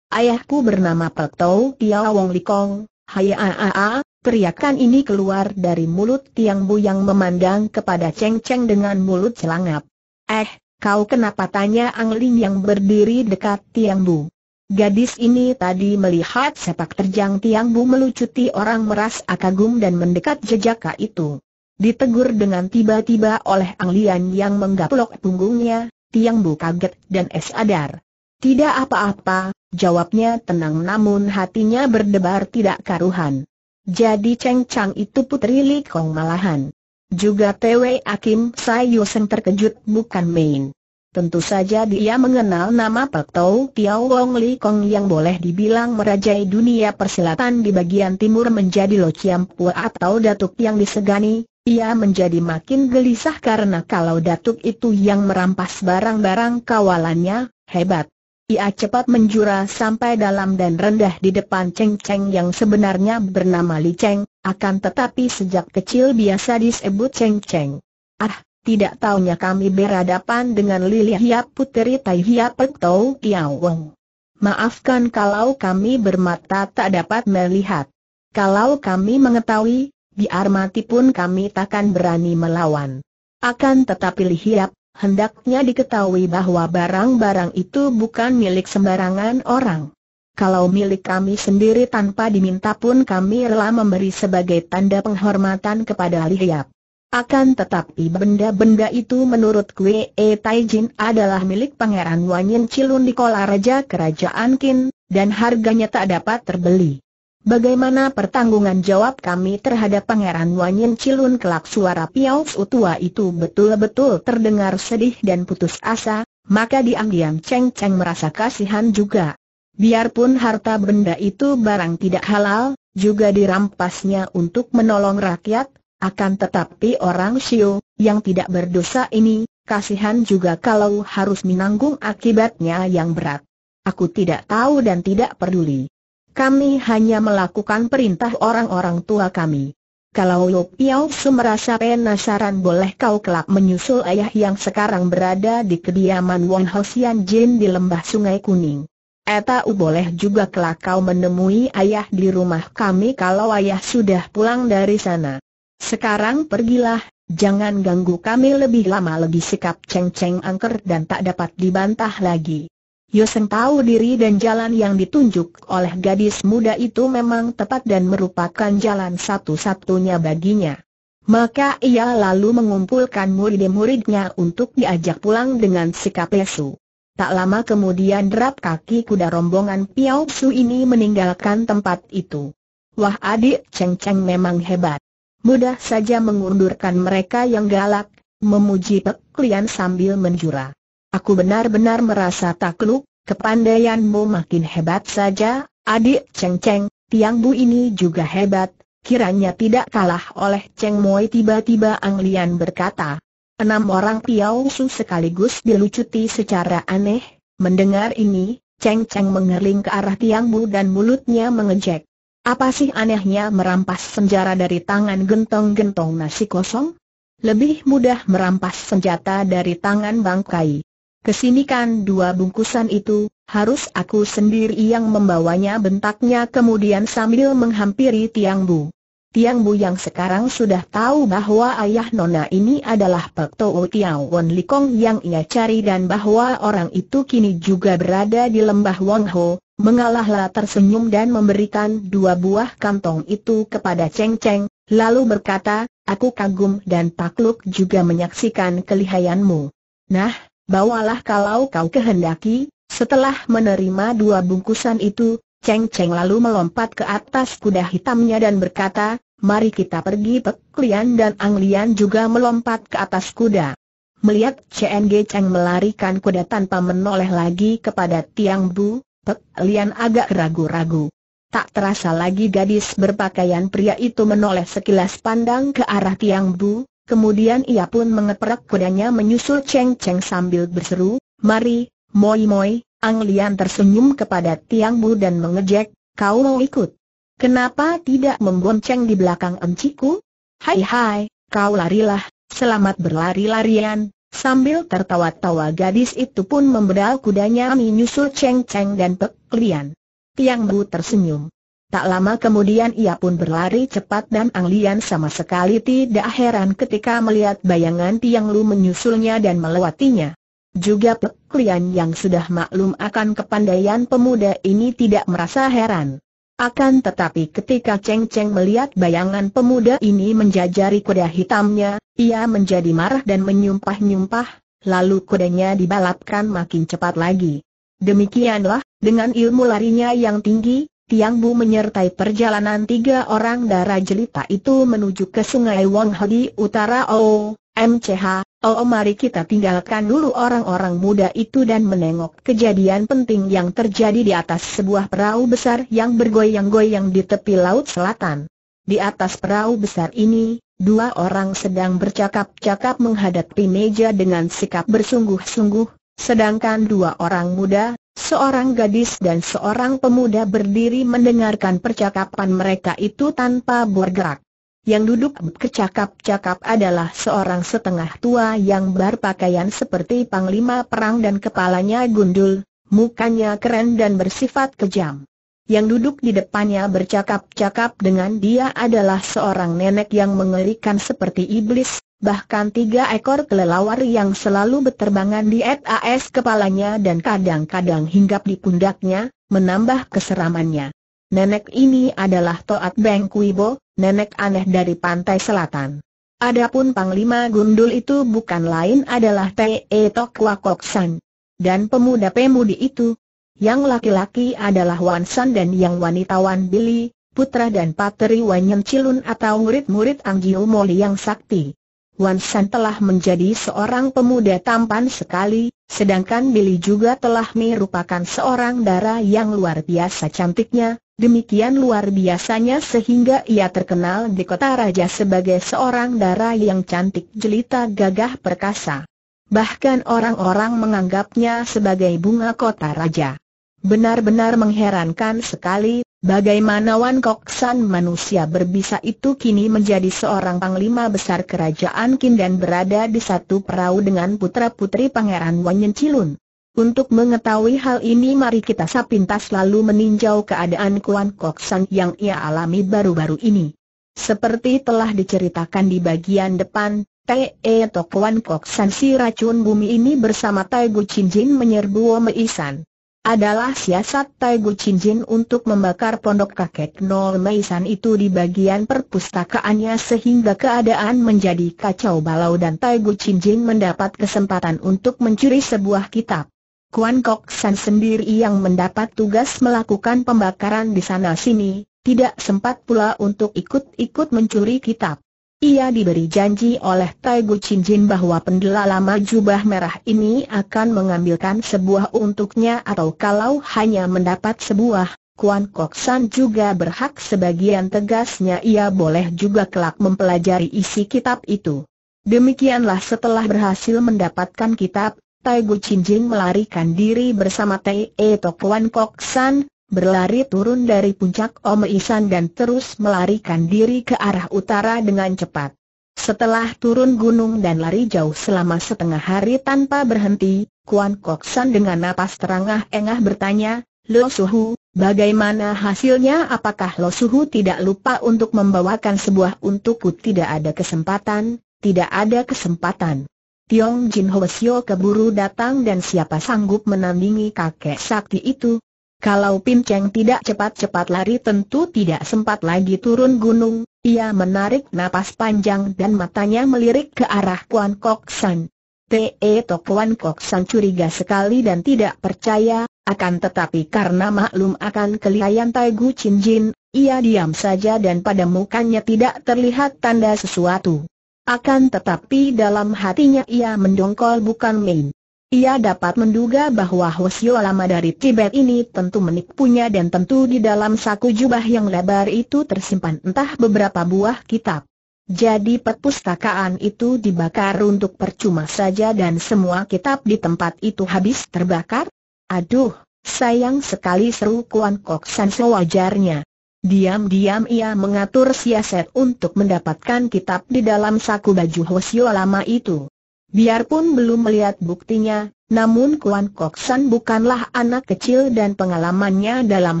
Ayahku bernama Pek Tau Tia Wong Likong, A, teriakan ini keluar dari mulut Tiang Bu yang memandang kepada Cheng Cheng dengan mulut celangap. Eh, Kau kenapa tanya Angling yang berdiri dekat Tiang Bu? Gadis ini tadi melihat sepak terjang Tiang Bu melucuti orang meras akagum dan mendekat jejaka itu. Ditegur dengan tiba-tiba oleh Anglian yang menggaplok punggungnya, Tiang Bu kaget dan esadar. Tidak apa-apa, jawabnya tenang namun hatinya berdebar tidak karuhan. Jadi Cheng Chang itu putri Li Kong malahan. Juga TW Akim Sai Sayusen terkejut bukan main. Tentu saja dia mengenal nama Pak Tau Tiao Wong Li Kong yang boleh dibilang merajai dunia persilatan di bagian timur menjadi Lo Chiam Pua atau Datuk yang disegani. Ia menjadi makin gelisah karena kalau Datuk itu yang merampas barang-barang kawalannya, hebat ia cepat menjura sampai dalam dan rendah di depan Cheng Cheng yang sebenarnya bernama Li Cheng, akan tetapi sejak kecil biasa disebut Cheng Cheng. Ah, tidak taunya kami berhadapan dengan Lili Hiap Puteri Tai Hiap Petou Kiao Wong. Maafkan kalau kami bermata tak dapat melihat. Kalau kami mengetahui, biar mati pun kami takkan berani melawan. Akan tetapi Li Hiap, Hendaknya diketahui bahwa barang-barang itu bukan milik sembarangan orang. Kalau milik kami sendiri tanpa diminta pun kami rela memberi sebagai tanda penghormatan kepada Lihiap. Akan tetapi benda-benda itu menurut Kwe E Taijin adalah milik Pangeran Wanyin Cilun di Kola Raja Kerajaan Kin, dan harganya tak dapat terbeli. Bagaimana pertanggungan jawab kami terhadap Pangeran Wanyin Cilun kelak suara Piao Tua itu betul-betul terdengar sedih dan putus asa, maka diam-diam Cheng Cheng merasa kasihan juga. Biarpun harta benda itu barang tidak halal, juga dirampasnya untuk menolong rakyat, akan tetapi orang Xiu, yang tidak berdosa ini, kasihan juga kalau harus menanggung akibatnya yang berat. Aku tidak tahu dan tidak peduli. Kami hanya melakukan perintah orang-orang tua kami. Kalau Yop Piao Su merasa penasaran boleh kau kelak menyusul ayah yang sekarang berada di kediaman Wong Sian Jin di lembah sungai kuning. Eta U boleh juga kelak kau menemui ayah di rumah kami kalau ayah sudah pulang dari sana. Sekarang pergilah, jangan ganggu kami lebih lama lagi sikap ceng-ceng angker dan tak dapat dibantah lagi. Yoseng tahu diri dan jalan yang ditunjuk oleh gadis muda itu memang tepat dan merupakan jalan satu-satunya baginya. Maka ia lalu mengumpulkan murid-muridnya untuk diajak pulang dengan sikap lesu. Tak lama kemudian derap kaki kuda rombongan Piao Su ini meninggalkan tempat itu. Wah adik Cheng Cheng memang hebat. Mudah saja mengundurkan mereka yang galak, memuji peklian sambil menjurah. Aku benar-benar merasa takluk, kepandaianmu makin hebat saja, adik Cheng Cheng, Tiang Bu ini juga hebat, kiranya tidak kalah oleh Cheng Moi tiba-tiba Ang Lian berkata. Enam orang Piao Su sekaligus dilucuti secara aneh, mendengar ini, Cheng Cheng mengerling ke arah Tiang Bu dan mulutnya mengejek. Apa sih anehnya merampas senjara dari tangan gentong-gentong nasi kosong? Lebih mudah merampas senjata dari tangan bangkai. Kesinikan dua bungkusan itu, harus aku sendiri yang membawanya bentaknya kemudian sambil menghampiri Tiang Bu. Tiang Bu yang sekarang sudah tahu bahwa ayah Nona ini adalah Pek Tau Tiao Wan Likong yang ia cari dan bahwa orang itu kini juga berada di lembah Wong Ho, mengalahlah tersenyum dan memberikan dua buah kantong itu kepada Cheng Cheng, lalu berkata, aku kagum dan takluk juga menyaksikan kelihayanmu. Nah, bawalah kalau kau kehendaki, setelah menerima dua bungkusan itu, Cheng Cheng lalu melompat ke atas kuda hitamnya dan berkata, mari kita pergi Pek Lian dan Ang Lian juga melompat ke atas kuda. Melihat CNG Cheng melarikan kuda tanpa menoleh lagi kepada Tiang Bu, Pek Lian agak ragu-ragu. Tak terasa lagi gadis berpakaian pria itu menoleh sekilas pandang ke arah Tiang Bu, kemudian ia pun mengeprak kudanya menyusul Cheng Cheng sambil berseru, Mari, Moi Moi, Ang Lian tersenyum kepada Tiang Bu dan mengejek, kau mau ikut. Kenapa tidak membonceng di belakang enciku? Hai hai, kau larilah, selamat berlari-larian, Sambil tertawa-tawa gadis itu pun membedal kudanya menyusul Cheng Cheng dan Pek Lian. Tiang Bu tersenyum. Tak lama kemudian ia pun berlari cepat dan Ang Lian sama sekali tidak heran ketika melihat bayangan Tiang Lu menyusulnya dan melewatinya. Juga Pek Lian yang sudah maklum akan kepandaian pemuda ini tidak merasa heran. Akan tetapi ketika Cheng Cheng melihat bayangan pemuda ini menjajari kuda hitamnya, ia menjadi marah dan menyumpah-nyumpah, lalu kudanya dibalapkan makin cepat lagi. Demikianlah, dengan ilmu larinya yang tinggi, Tiang Bu menyertai perjalanan tiga orang darah jelita itu menuju ke sungai Wang Utara O, oh, MCH, O oh, mari kita tinggalkan dulu orang-orang muda itu dan menengok kejadian penting yang terjadi di atas sebuah perahu besar yang bergoyang-goyang di tepi laut selatan. Di atas perahu besar ini, dua orang sedang bercakap-cakap menghadapi meja dengan sikap bersungguh-sungguh, sedangkan dua orang muda, Seorang gadis dan seorang pemuda berdiri mendengarkan percakapan mereka itu tanpa bergerak. Yang duduk kecakap-cakap adalah seorang setengah tua yang berpakaian seperti panglima perang dan kepalanya gundul, mukanya keren dan bersifat kejam. Yang duduk di depannya bercakap-cakap dengan dia adalah seorang nenek yang mengerikan seperti iblis, bahkan tiga ekor kelelawar yang selalu berterbangan di atas kepalanya dan kadang-kadang hinggap di pundaknya, menambah keseramannya. Nenek ini adalah Toat Beng Kuibo, nenek aneh dari pantai selatan. Adapun Panglima Gundul itu bukan lain adalah Te Tok Wakok San. Dan pemuda-pemudi itu, yang laki-laki adalah Wan San dan yang wanita Wan Bili, putra dan pateri Wan Yen Cilun atau murid-murid Anggio Moli yang sakti. Wan San telah menjadi seorang pemuda tampan sekali, sedangkan Billy juga telah merupakan seorang darah yang luar biasa cantiknya, demikian luar biasanya sehingga ia terkenal di kota raja sebagai seorang dara yang cantik jelita gagah perkasa. Bahkan orang-orang menganggapnya sebagai bunga kota raja. Benar-benar mengherankan sekali, bagaimana Wan Kok San manusia berbisa itu kini menjadi seorang panglima besar kerajaan Qin dan berada di satu perahu dengan putra-putri Pangeran Wan Yen Cilun. Untuk mengetahui hal ini mari kita sapintas lalu meninjau keadaan Kuan Kok San yang ia alami baru-baru ini. Seperti telah diceritakan di bagian depan, Te e Tok Wan Kok San si racun bumi ini bersama Tai Gu Chin Jin menyerbu Omeisan adalah siasat Tai Gu Chin Jin untuk membakar pondok kakek Nol San itu di bagian perpustakaannya sehingga keadaan menjadi kacau balau dan Tai Gu Chin Jin mendapat kesempatan untuk mencuri sebuah kitab. Kuan Kok San sendiri yang mendapat tugas melakukan pembakaran di sana sini, tidak sempat pula untuk ikut-ikut mencuri kitab. Ia diberi janji oleh Tai Chin Jin bahwa pendela lama jubah merah ini akan mengambilkan sebuah untuknya atau kalau hanya mendapat sebuah, Kuan Kok San juga berhak sebagian tegasnya ia boleh juga kelak mempelajari isi kitab itu. Demikianlah setelah berhasil mendapatkan kitab, Tai Chin Jin melarikan diri bersama Tai E Tok Kuan Kok San, berlari turun dari puncak Om Isan dan terus melarikan diri ke arah utara dengan cepat. Setelah turun gunung dan lari jauh selama setengah hari tanpa berhenti, Kuan Kok San dengan napas terangah-engah bertanya, Lo Suhu, bagaimana hasilnya apakah Lo Suhu tidak lupa untuk membawakan sebuah untukku tidak ada kesempatan, tidak ada kesempatan. Tiong Jin Hwasyo keburu datang dan siapa sanggup menandingi kakek sakti itu, kalau pincang tidak cepat-cepat lari tentu tidak sempat lagi turun gunung, ia menarik napas panjang dan matanya melirik ke arah Kuan Kok San. Te Tok Kuan Kok San curiga sekali dan tidak percaya, akan tetapi karena maklum akan kelihayan Tai Gu Chin Jin, ia diam saja dan pada mukanya tidak terlihat tanda sesuatu. Akan tetapi dalam hatinya ia mendongkol bukan main. Ia dapat menduga bahwa Hosio lama dari Tibet ini tentu menipunya dan tentu di dalam saku jubah yang lebar itu tersimpan entah beberapa buah kitab. Jadi perpustakaan itu dibakar untuk percuma saja dan semua kitab di tempat itu habis terbakar? Aduh, sayang sekali seru Kuan Kok San sewajarnya. Diam-diam ia mengatur siaset untuk mendapatkan kitab di dalam saku baju Hosio lama itu. Biarpun belum melihat buktinya, namun Kuan Koksan bukanlah anak kecil dan pengalamannya dalam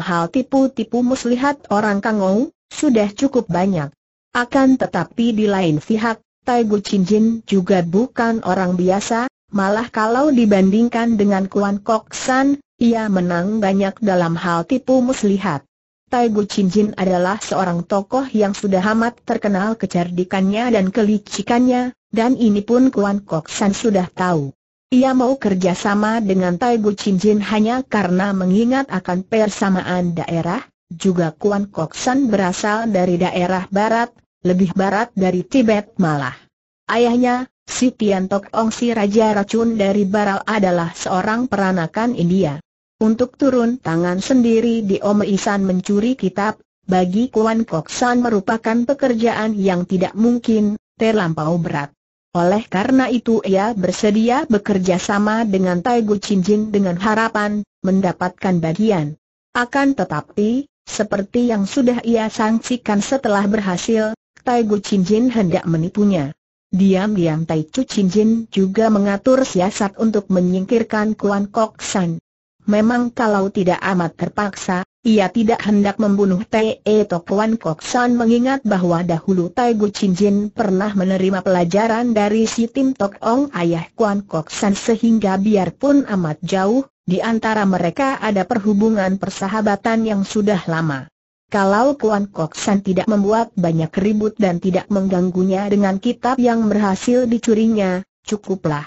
hal tipu-tipu muslihat orang Kangou, sudah cukup banyak. Akan tetapi di lain pihak, Tai Gu Jin juga bukan orang biasa, malah kalau dibandingkan dengan Kuan Koksan, ia menang banyak dalam hal tipu muslihat. Tai Gu Jin adalah seorang tokoh yang sudah amat terkenal kecerdikannya dan kelicikannya, dan ini pun Kuan Kok San sudah tahu. Ia mau kerjasama dengan Tai Bu Chin Jin hanya karena mengingat akan persamaan daerah, juga Kuan Kok San berasal dari daerah barat, lebih barat dari Tibet malah. Ayahnya, si Tian Tok Ong si Raja Racun dari Baral adalah seorang peranakan India. Untuk turun tangan sendiri di Om Isan mencuri kitab, bagi Kuan Kok San merupakan pekerjaan yang tidak mungkin, terlampau berat. Oleh karena itu ia bersedia bekerja sama dengan Tai Gu Jin dengan harapan mendapatkan bagian. Akan tetapi, seperti yang sudah ia sangsikan setelah berhasil, Tai Gu Jin hendak menipunya. Diam-diam Tai Chu Jin juga mengatur siasat untuk menyingkirkan Kuan Kok San. Memang kalau tidak amat terpaksa, ia tidak hendak membunuh Te Tok Wan Kok San mengingat bahwa dahulu Tai Gu Chin Jin pernah menerima pelajaran dari si Tim Tok Ong ayah Kwan Kok San sehingga biarpun amat jauh, di antara mereka ada perhubungan persahabatan yang sudah lama. Kalau Kwan Kok San tidak membuat banyak ribut dan tidak mengganggunya dengan kitab yang berhasil dicurinya, cukuplah.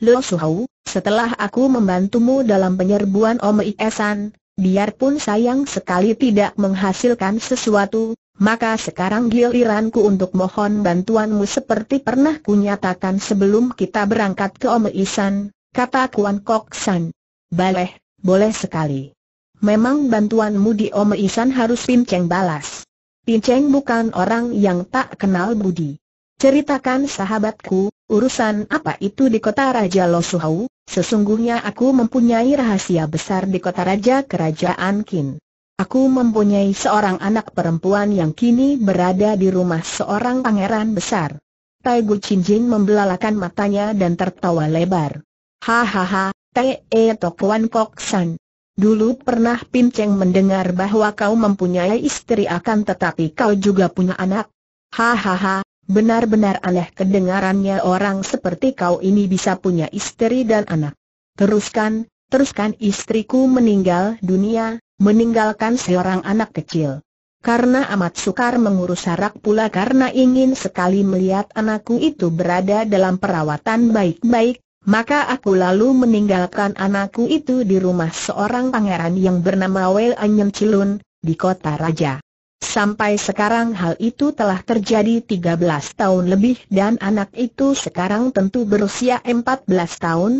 Lo Suhau, setelah aku membantumu dalam penyerbuan Om Iesan, biarpun sayang sekali tidak menghasilkan sesuatu, maka sekarang giliranku untuk mohon bantuanmu seperti pernah kunyatakan sebelum kita berangkat ke Om Iesan, kata Kuan Kok San. Boleh, boleh sekali. Memang bantuanmu di Om Iesan harus pinceng balas. Pinceng bukan orang yang tak kenal budi. Ceritakan sahabatku, Urusan apa itu di kota Raja Losuhau? Sesungguhnya aku mempunyai rahasia besar di kota Raja Kerajaan Kin. Aku mempunyai seorang anak perempuan yang kini berada di rumah seorang pangeran besar. Tai Gu Jin membelalakan matanya dan tertawa lebar. Hahaha, Te E Tokuan Kok San. Dulu pernah Pin Cheng mendengar bahwa kau mempunyai istri akan tetapi kau juga punya anak. Hahaha, Benar-benar aneh kedengarannya orang seperti kau ini bisa punya istri dan anak. Teruskan, teruskan istriku meninggal dunia, meninggalkan seorang anak kecil. Karena amat sukar mengurus Sarak pula karena ingin sekali melihat anakku itu berada dalam perawatan baik-baik, maka aku lalu meninggalkan anakku itu di rumah seorang pangeran yang bernama Wei Anyem Cilun, di kota Raja. Sampai sekarang hal itu telah terjadi 13 tahun lebih dan anak itu sekarang tentu berusia 14 tahun.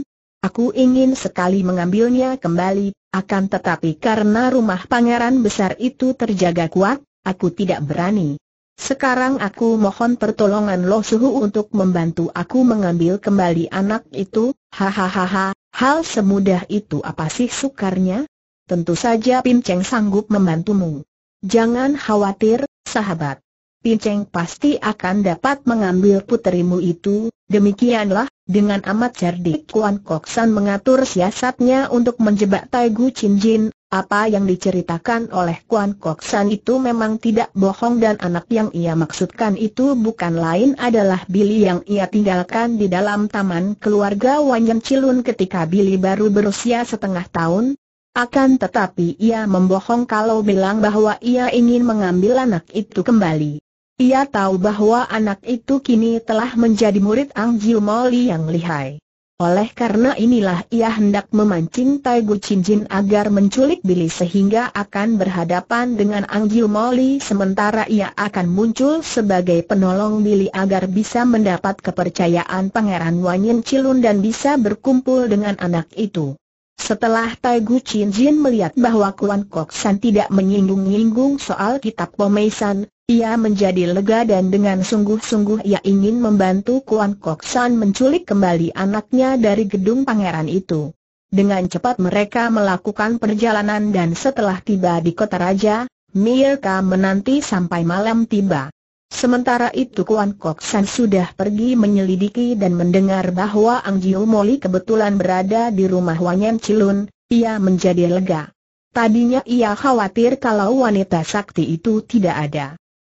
Aku ingin sekali mengambilnya kembali, akan tetapi karena rumah pangeran besar itu terjaga kuat, aku tidak berani. Sekarang aku mohon pertolongan Lo Suhu untuk membantu aku mengambil kembali anak itu, hahaha, hal semudah itu apa sih sukarnya? Tentu saja Pin Cheng sanggup membantumu. Jangan khawatir, sahabat. Pinceng pasti akan dapat mengambil puterimu itu, demikianlah, dengan amat cerdik Kuan Koksan mengatur siasatnya untuk menjebak Tai Gu Chin Jin, apa yang diceritakan oleh Kuan Koksan itu memang tidak bohong dan anak yang ia maksudkan itu bukan lain adalah Billy yang ia tinggalkan di dalam taman keluarga Wanyan Cilun ketika Billy baru berusia setengah tahun, akan tetapi ia membohong kalau bilang bahwa ia ingin mengambil anak itu kembali. Ia tahu bahwa anak itu kini telah menjadi murid Ang Jiu Moli yang lihai. Oleh karena inilah ia hendak memancing Tai Gu Chin Jin agar menculik Billy sehingga akan berhadapan dengan Ang Jiu Moli sementara ia akan muncul sebagai penolong Billy agar bisa mendapat kepercayaan Pangeran Wanyin Cilun dan bisa berkumpul dengan anak itu. Setelah Tai Gu Chin Jin melihat bahwa Kuan Kok San tidak menyinggung-nyinggung soal kitab pomesan, ia menjadi lega dan dengan sungguh-sungguh ia ingin membantu Kuan Kok San menculik kembali anaknya dari gedung pangeran itu. Dengan cepat mereka melakukan perjalanan dan setelah tiba di kota raja, Mirka menanti sampai malam tiba. Sementara itu Kuan Kok San sudah pergi menyelidiki dan mendengar bahwa Ang Jiu Moli kebetulan berada di rumah Wanyan Cilun, ia menjadi lega. Tadinya ia khawatir kalau wanita sakti itu tidak ada.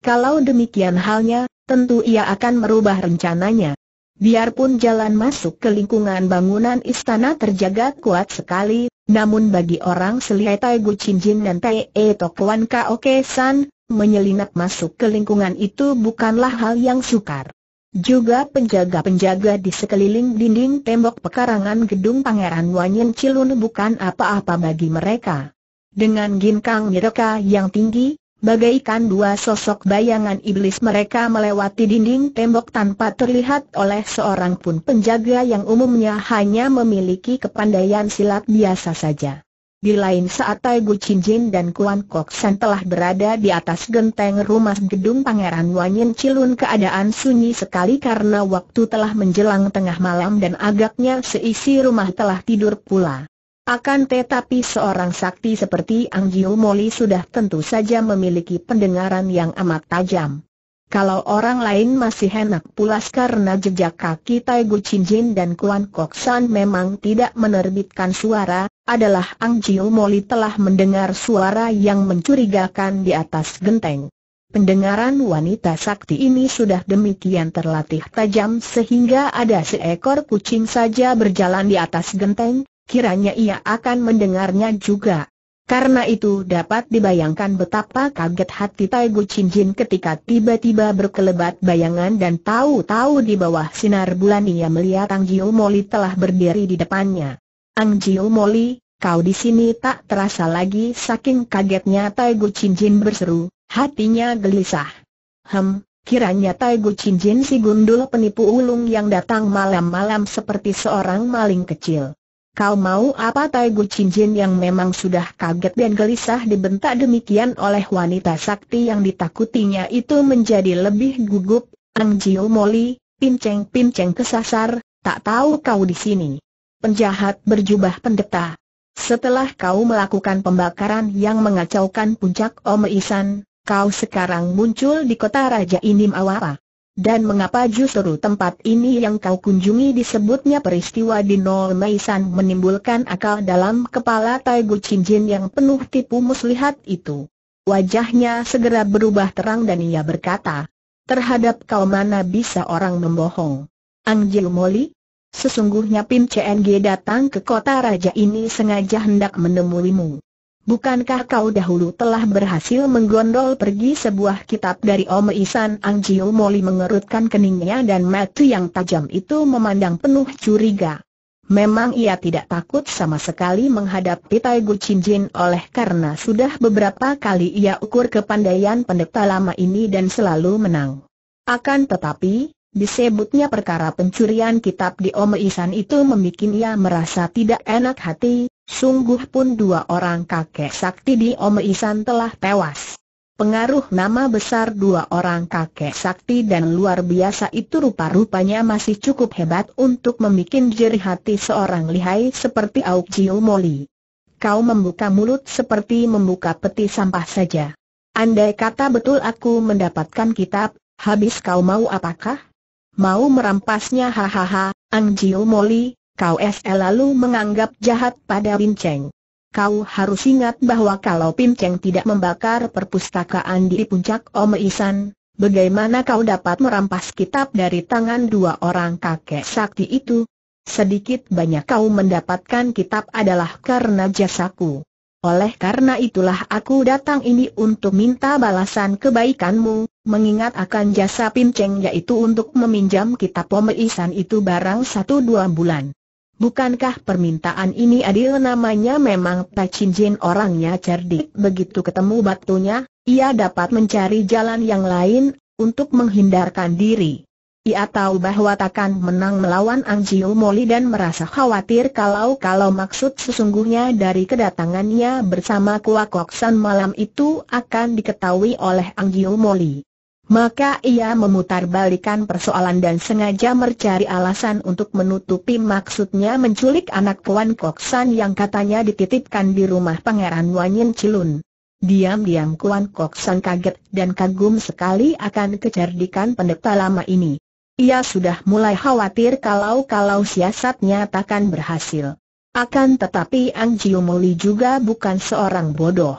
Kalau demikian halnya, tentu ia akan merubah rencananya. Biarpun jalan masuk ke lingkungan bangunan istana terjaga kuat sekali, namun bagi orang selihai Tai Gu Chin Jin dan Tai E Tok Wan Ka Oke San, Menyelinap masuk ke lingkungan itu bukanlah hal yang sukar. Juga penjaga-penjaga di sekeliling dinding tembok pekarangan gedung Pangeran Wanyin Cilun bukan apa-apa bagi mereka. Dengan ginkang mereka yang tinggi, bagaikan dua sosok bayangan iblis mereka melewati dinding tembok tanpa terlihat oleh seorang pun penjaga yang umumnya hanya memiliki kepandaian silat biasa saja. Di lain saat Tai Gu Jin dan Kuan Kok San telah berada di atas genteng rumah gedung Pangeran Wanyin Cilun keadaan sunyi sekali karena waktu telah menjelang tengah malam dan agaknya seisi rumah telah tidur pula. Akan tetapi seorang sakti seperti Ang Jiu Moli sudah tentu saja memiliki pendengaran yang amat tajam. Kalau orang lain masih enak pulas karena jejak kaki Tai Gu Chin Jin dan Kuan Kok San memang tidak menerbitkan suara, adalah Ang Jiu Moli telah mendengar suara yang mencurigakan di atas genteng. Pendengaran wanita sakti ini sudah demikian terlatih tajam sehingga ada seekor kucing saja berjalan di atas genteng, kiranya ia akan mendengarnya juga. Karena itu dapat dibayangkan betapa kaget hati Tai Gu Chin Jin ketika tiba-tiba berkelebat bayangan dan tahu-tahu di bawah sinar bulan ia melihat Ang Jiu Moli telah berdiri di depannya. Ang Jiu Moli, kau di sini tak terasa lagi saking kagetnya Tai Gu Chin Jin berseru, hatinya gelisah. Hem, kiranya Tai Gu Chin Jin si gundul penipu ulung yang datang malam-malam seperti seorang maling kecil. Kau mau apa Tai Taigu Cincin yang memang sudah kaget dan gelisah dibentak demikian oleh wanita sakti yang ditakutinya itu menjadi lebih gugup, Ang Jiu Moli, pinceng-pinceng kesasar, tak tahu kau di sini. Penjahat berjubah pendeta. Setelah kau melakukan pembakaran yang mengacaukan puncak Om Isan, kau sekarang muncul di kota Raja Inim Awawa. Dan mengapa justru tempat ini yang kau kunjungi disebutnya peristiwa di Nol Meisan menimbulkan akal dalam kepala Tai Gu Jin yang penuh tipu muslihat itu. Wajahnya segera berubah terang dan ia berkata, Terhadap kau mana bisa orang membohong? Ang Jiu Moli? Sesungguhnya Pin CNG datang ke kota raja ini sengaja hendak menemuimu. Bukankah kau dahulu telah berhasil menggondol pergi sebuah kitab dari Om Isan Ang Jiu Moli mengerutkan keningnya dan mata yang tajam itu memandang penuh curiga. Memang ia tidak takut sama sekali menghadapi Chin Jin, oleh karena sudah beberapa kali ia ukur kepandaian pendeta lama ini dan selalu menang. Akan tetapi, disebutnya perkara pencurian kitab di Om Isan itu membuat ia merasa tidak enak hati, Sungguh pun dua orang kakek sakti di Om Isan telah tewas. Pengaruh nama besar dua orang kakek sakti dan luar biasa itu rupa-rupanya masih cukup hebat untuk membuat jeri hati seorang lihai seperti Auk Jiu Moli. Kau membuka mulut seperti membuka peti sampah saja. Andai kata betul aku mendapatkan kitab, habis kau mau apakah? Mau merampasnya hahaha, Ang Jiu Moli, Kau selalu lalu menganggap jahat pada Pinceng. Kau harus ingat bahwa kalau Pinceng tidak membakar perpustakaan di puncak Om Isan, bagaimana kau dapat merampas kitab dari tangan dua orang kakek sakti itu? Sedikit banyak kau mendapatkan kitab adalah karena jasaku. Oleh karena itulah aku datang ini untuk minta balasan kebaikanmu, mengingat akan jasa Pinceng yaitu untuk meminjam kitab Isan itu barang satu dua bulan. Bukankah permintaan ini adil namanya memang Chin Jin orangnya cerdik begitu ketemu batunya, ia dapat mencari jalan yang lain untuk menghindarkan diri. Ia tahu bahwa takkan menang melawan Ang Jiu Moli dan merasa khawatir kalau-kalau maksud sesungguhnya dari kedatangannya bersama Kua Kok San malam itu akan diketahui oleh Ang Jiu Moli. Maka ia memutarbalikan persoalan dan sengaja mencari alasan untuk menutupi maksudnya menculik anak Puan Koksan yang katanya dititipkan di rumah Pangeran Wanyin Cilun. Diam-diam Kuan Koksan kaget dan kagum sekali akan kecerdikan pendeta lama ini. Ia sudah mulai khawatir kalau-kalau siasatnya takkan berhasil. Akan tetapi Ang Jiumoli juga bukan seorang bodoh.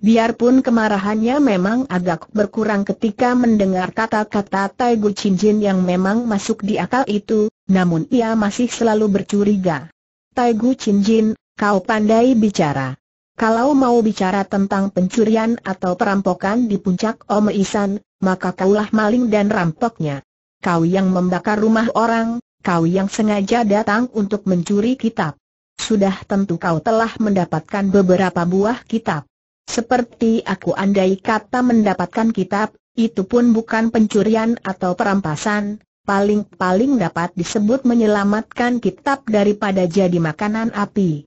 Biarpun kemarahannya memang agak berkurang ketika mendengar kata-kata Tai Gu Jin yang memang masuk di akal itu, namun ia masih selalu bercuriga. Tai Gu Jin, kau pandai bicara. Kalau mau bicara tentang pencurian atau perampokan di puncak Om Isan, maka kaulah maling dan rampoknya. Kau yang membakar rumah orang, kau yang sengaja datang untuk mencuri kitab. Sudah tentu kau telah mendapatkan beberapa buah kitab. Seperti aku andai kata mendapatkan kitab, itu pun bukan pencurian atau perampasan, paling-paling dapat disebut menyelamatkan kitab daripada jadi makanan api.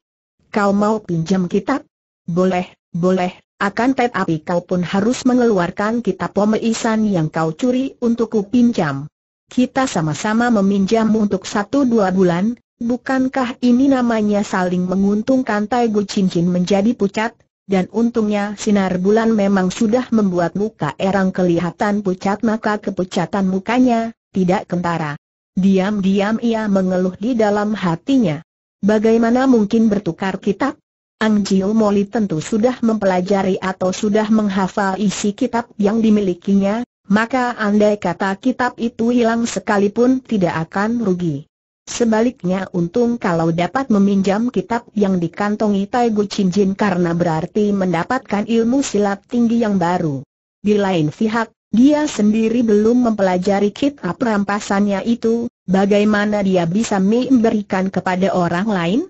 Kau mau pinjam kitab? Boleh, boleh, akan tetapi kau pun harus mengeluarkan kitab pemeisan yang kau curi untukku pinjam. Kita sama-sama meminjam untuk satu dua bulan, bukankah ini namanya saling menguntungkan Tai Gu Cincin menjadi pucat, dan untungnya sinar bulan memang sudah membuat muka Erang kelihatan pucat maka kepucatan mukanya, tidak kentara. Diam-diam ia mengeluh di dalam hatinya. Bagaimana mungkin bertukar kitab? Ang Jiu Moli tentu sudah mempelajari atau sudah menghafal isi kitab yang dimilikinya, maka andai kata kitab itu hilang sekalipun tidak akan rugi. Sebaliknya untung kalau dapat meminjam kitab yang dikantongi Tai Chin Jin karena berarti mendapatkan ilmu silat tinggi yang baru. Di lain pihak, dia sendiri belum mempelajari kitab rampasannya itu, bagaimana dia bisa memberikan kepada orang lain?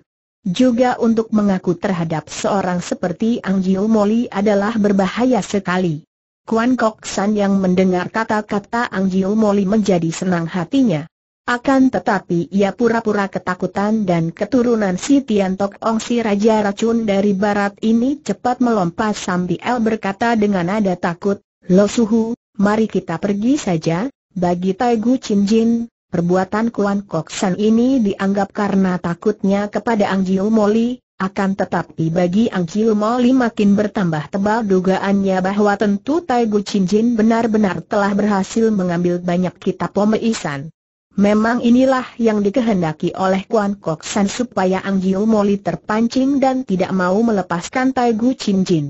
Juga untuk mengaku terhadap seorang seperti Ang Jiu Moli adalah berbahaya sekali. Kuan Kok San yang mendengar kata-kata Ang Jiu Moli menjadi senang hatinya. Akan tetapi ia pura-pura ketakutan dan keturunan si Tian Tok Ong si Raja Racun dari barat ini cepat melompat sambil berkata dengan nada takut, Lo Suhu, mari kita pergi saja, bagi Tai Gu Chin Jin, perbuatan Kuan Kok San ini dianggap karena takutnya kepada Ang Jiu Moli, akan tetapi bagi Ang Jiu Moli makin bertambah tebal dugaannya bahwa tentu Tai Gu Chin Jin benar-benar telah berhasil mengambil banyak kitab pemeisan. Memang inilah yang dikehendaki oleh Kuan Kok San supaya Ang Jiu Moli terpancing dan tidak mau melepaskan Tai Gu Chin Jin.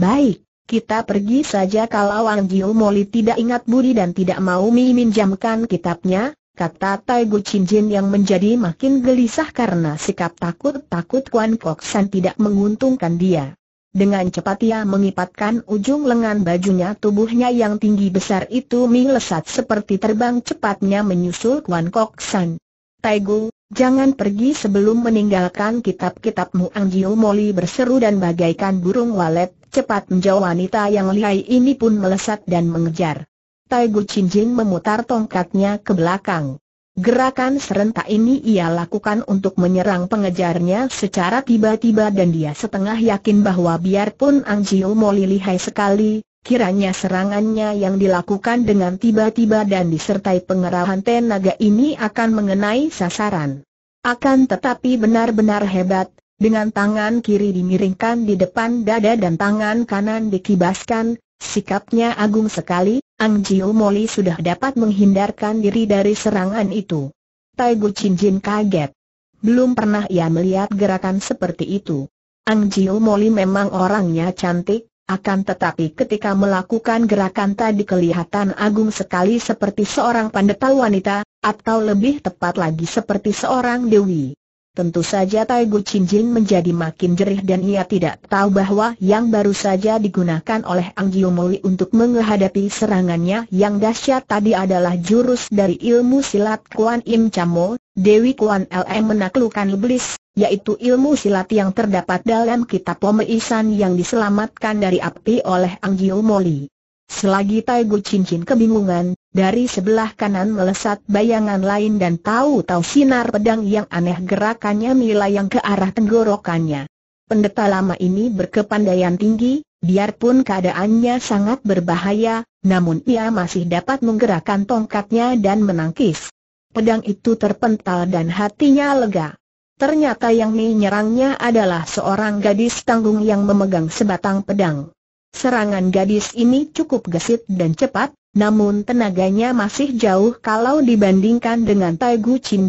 Baik, kita pergi saja kalau Ang Jiu Moli tidak ingat budi dan tidak mau meminjamkan kitabnya, kata Tai Gu Chin Jin yang menjadi makin gelisah karena sikap takut-takut Kuan Kok San tidak menguntungkan dia. Dengan cepat ia mengipatkan ujung lengan bajunya tubuhnya yang tinggi besar itu melesat seperti terbang cepatnya menyusul Kuan Kok San. Taigu, jangan pergi sebelum meninggalkan kitab-kitabmu Ang Jiu Moli berseru dan bagaikan burung walet, cepat menjauh wanita yang lihai ini pun melesat dan mengejar. Taigu Chin Jin memutar tongkatnya ke belakang. Gerakan serentak ini ia lakukan untuk menyerang pengejarnya secara tiba-tiba dan dia setengah yakin bahwa biarpun Ang Jiu Moli lihai sekali, kiranya serangannya yang dilakukan dengan tiba-tiba dan disertai pengerahan tenaga ini akan mengenai sasaran. Akan tetapi benar-benar hebat, dengan tangan kiri dimiringkan di depan dada dan tangan kanan dikibaskan, sikapnya agung sekali, Ang Jiu Moli sudah dapat menghindarkan diri dari serangan itu. Tai Gu Chin Jin kaget. Belum pernah ia melihat gerakan seperti itu. Ang Jiu Moli memang orangnya cantik, akan tetapi ketika melakukan gerakan tadi kelihatan agung sekali seperti seorang pendeta wanita, atau lebih tepat lagi seperti seorang dewi. Tentu saja Tai Gu Chin Jin menjadi makin jerih dan ia tidak tahu bahwa yang baru saja digunakan oleh Ang Giomoli untuk menghadapi serangannya yang dahsyat tadi adalah jurus dari ilmu silat Kuan Im Chamo, Dewi Kuan LM menaklukkan iblis, yaitu ilmu silat yang terdapat dalam kitab pemeisan yang diselamatkan dari api oleh Ang Giomoli. Selagi Tai Gu Chin Jin kebingungan, dari sebelah kanan melesat bayangan lain dan tahu-tahu sinar pedang yang aneh gerakannya melayang ke arah tenggorokannya. Pendeta lama ini berkepandaian tinggi, biarpun keadaannya sangat berbahaya, namun ia masih dapat menggerakkan tongkatnya dan menangkis. Pedang itu terpental dan hatinya lega. Ternyata yang menyerangnya adalah seorang gadis tanggung yang memegang sebatang pedang. Serangan gadis ini cukup gesit dan cepat, namun tenaganya masih jauh kalau dibandingkan dengan Tai Gu Chin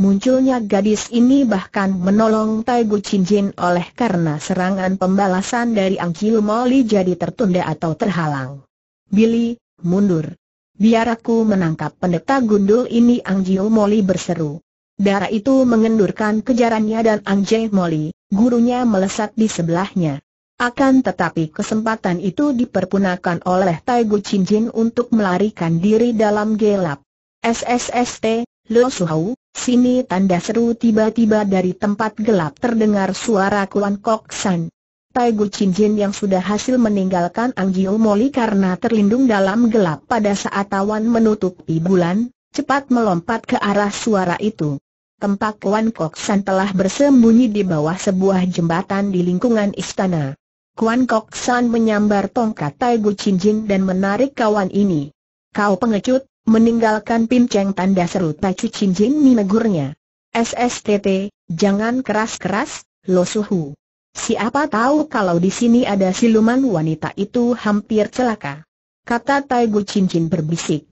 Munculnya gadis ini bahkan menolong Tai Gu Chin oleh karena serangan pembalasan dari Angkil Moli jadi tertunda atau terhalang. Billy, mundur. Biar aku menangkap pendeta gundul ini Angkil Moli berseru. Darah itu mengendurkan kejarannya dan Angjay Moli, gurunya melesat di sebelahnya. Akan tetapi kesempatan itu dipergunakan oleh Tai Chin Jin untuk melarikan diri dalam gelap. SSST, Lo Hau, sini tanda seru tiba-tiba dari tempat gelap terdengar suara Kuan Kok San. Chin Jin yang sudah hasil meninggalkan Jiu Moli karena terlindung dalam gelap pada saat awan menutupi bulan, cepat melompat ke arah suara itu. Tempat Kuan Kok San telah bersembunyi di bawah sebuah jembatan di lingkungan istana. Kuan Kok San menyambar tongkat Tai Gu Chin Jin dan menarik kawan ini. Kau pengecut, meninggalkan pinceng tanda seru Tai Chu Chin Jin menegurnya. SSTT, jangan keras-keras, lo suhu. Siapa tahu kalau di sini ada siluman wanita itu hampir celaka. Kata Tai Gu Chin Jin berbisik.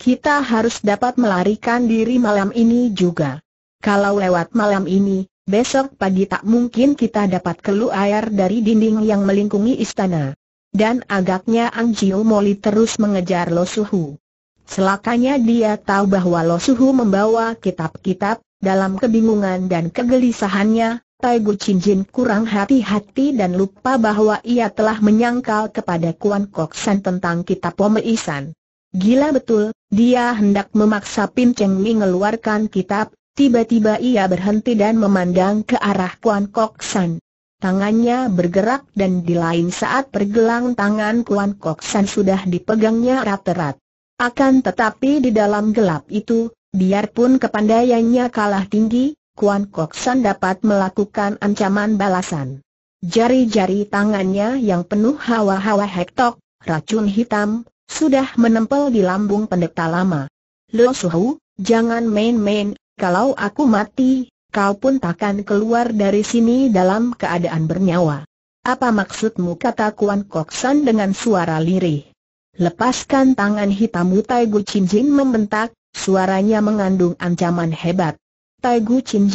Kita harus dapat melarikan diri malam ini juga. Kalau lewat malam ini, besok pagi tak mungkin kita dapat keluar air dari dinding yang melingkungi istana. Dan agaknya Ang Jiu Moli terus mengejar Lo Suhu. Selakanya dia tahu bahwa Lo Suhu membawa kitab-kitab, dalam kebingungan dan kegelisahannya, Tai Gu Jin kurang hati-hati dan lupa bahwa ia telah menyangkal kepada Kuan Kok San tentang kitab pemerisan. Gila betul, dia hendak memaksa Pin Cheng Mi mengeluarkan kitab, Tiba-tiba ia berhenti dan memandang ke arah Kuan Kok San. Tangannya bergerak dan di lain saat pergelang tangan Kuan Kok San sudah dipegangnya rat-rat. Akan tetapi di dalam gelap itu, biarpun kepandaiannya kalah tinggi, Kuan Kok San dapat melakukan ancaman balasan. Jari-jari tangannya yang penuh hawa-hawa hektok, racun hitam, sudah menempel di lambung pendeta lama. Lo Suhu, jangan main-main, kalau aku mati, kau pun takkan keluar dari sini dalam keadaan bernyawa. Apa maksudmu kata Kuan Koksan dengan suara lirih? Lepaskan tangan hitammu Tai Gu Chin membentak, suaranya mengandung ancaman hebat. Tai Gu Chin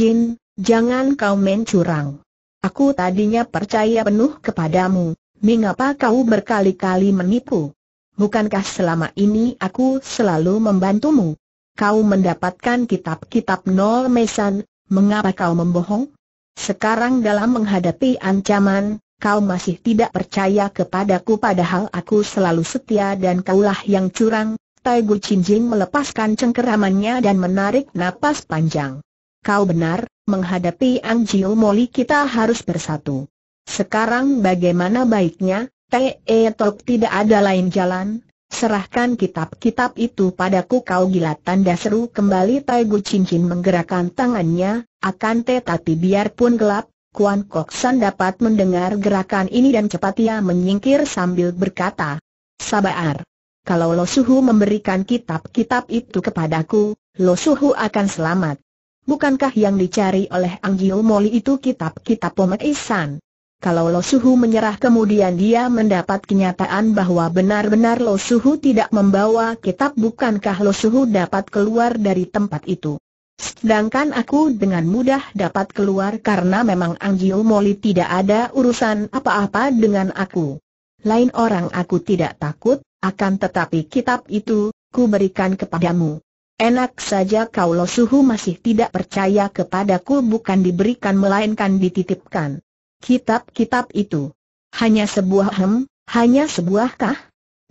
jangan kau main curang. Aku tadinya percaya penuh kepadamu, mengapa kau berkali-kali menipu? Bukankah selama ini aku selalu membantumu? kau mendapatkan kitab-kitab Nol Mesan, mengapa kau membohong? Sekarang dalam menghadapi ancaman, kau masih tidak percaya kepadaku padahal aku selalu setia dan kaulah yang curang. Tai Gu melepaskan cengkeramannya dan menarik napas panjang. Kau benar, menghadapi Ang Jiu Moli kita harus bersatu. Sekarang bagaimana baiknya, Te eh, Tok tidak ada lain jalan, Serahkan kitab-kitab itu padaku kau gila tanda seru kembali Tai Cincin menggerakkan tangannya, akan tetapi biarpun gelap, Kuan Kok San dapat mendengar gerakan ini dan cepat ia menyingkir sambil berkata, Sabar, kalau Lo Suhu memberikan kitab-kitab itu kepadaku, Lo Suhu akan selamat. Bukankah yang dicari oleh Anggil Moli itu kitab-kitab Pomek Isan? Kalau Lo Suhu menyerah kemudian dia mendapat kenyataan bahwa benar-benar Lo Suhu tidak membawa kitab bukankah Lo Suhu dapat keluar dari tempat itu. Sedangkan aku dengan mudah dapat keluar karena memang Anggio Moli tidak ada urusan apa-apa dengan aku. Lain orang aku tidak takut, akan tetapi kitab itu, ku berikan kepadamu. Enak saja kau Lo Suhu masih tidak percaya kepadaku bukan diberikan melainkan dititipkan kitab-kitab itu. Hanya sebuah hem, hanya sebuah kah?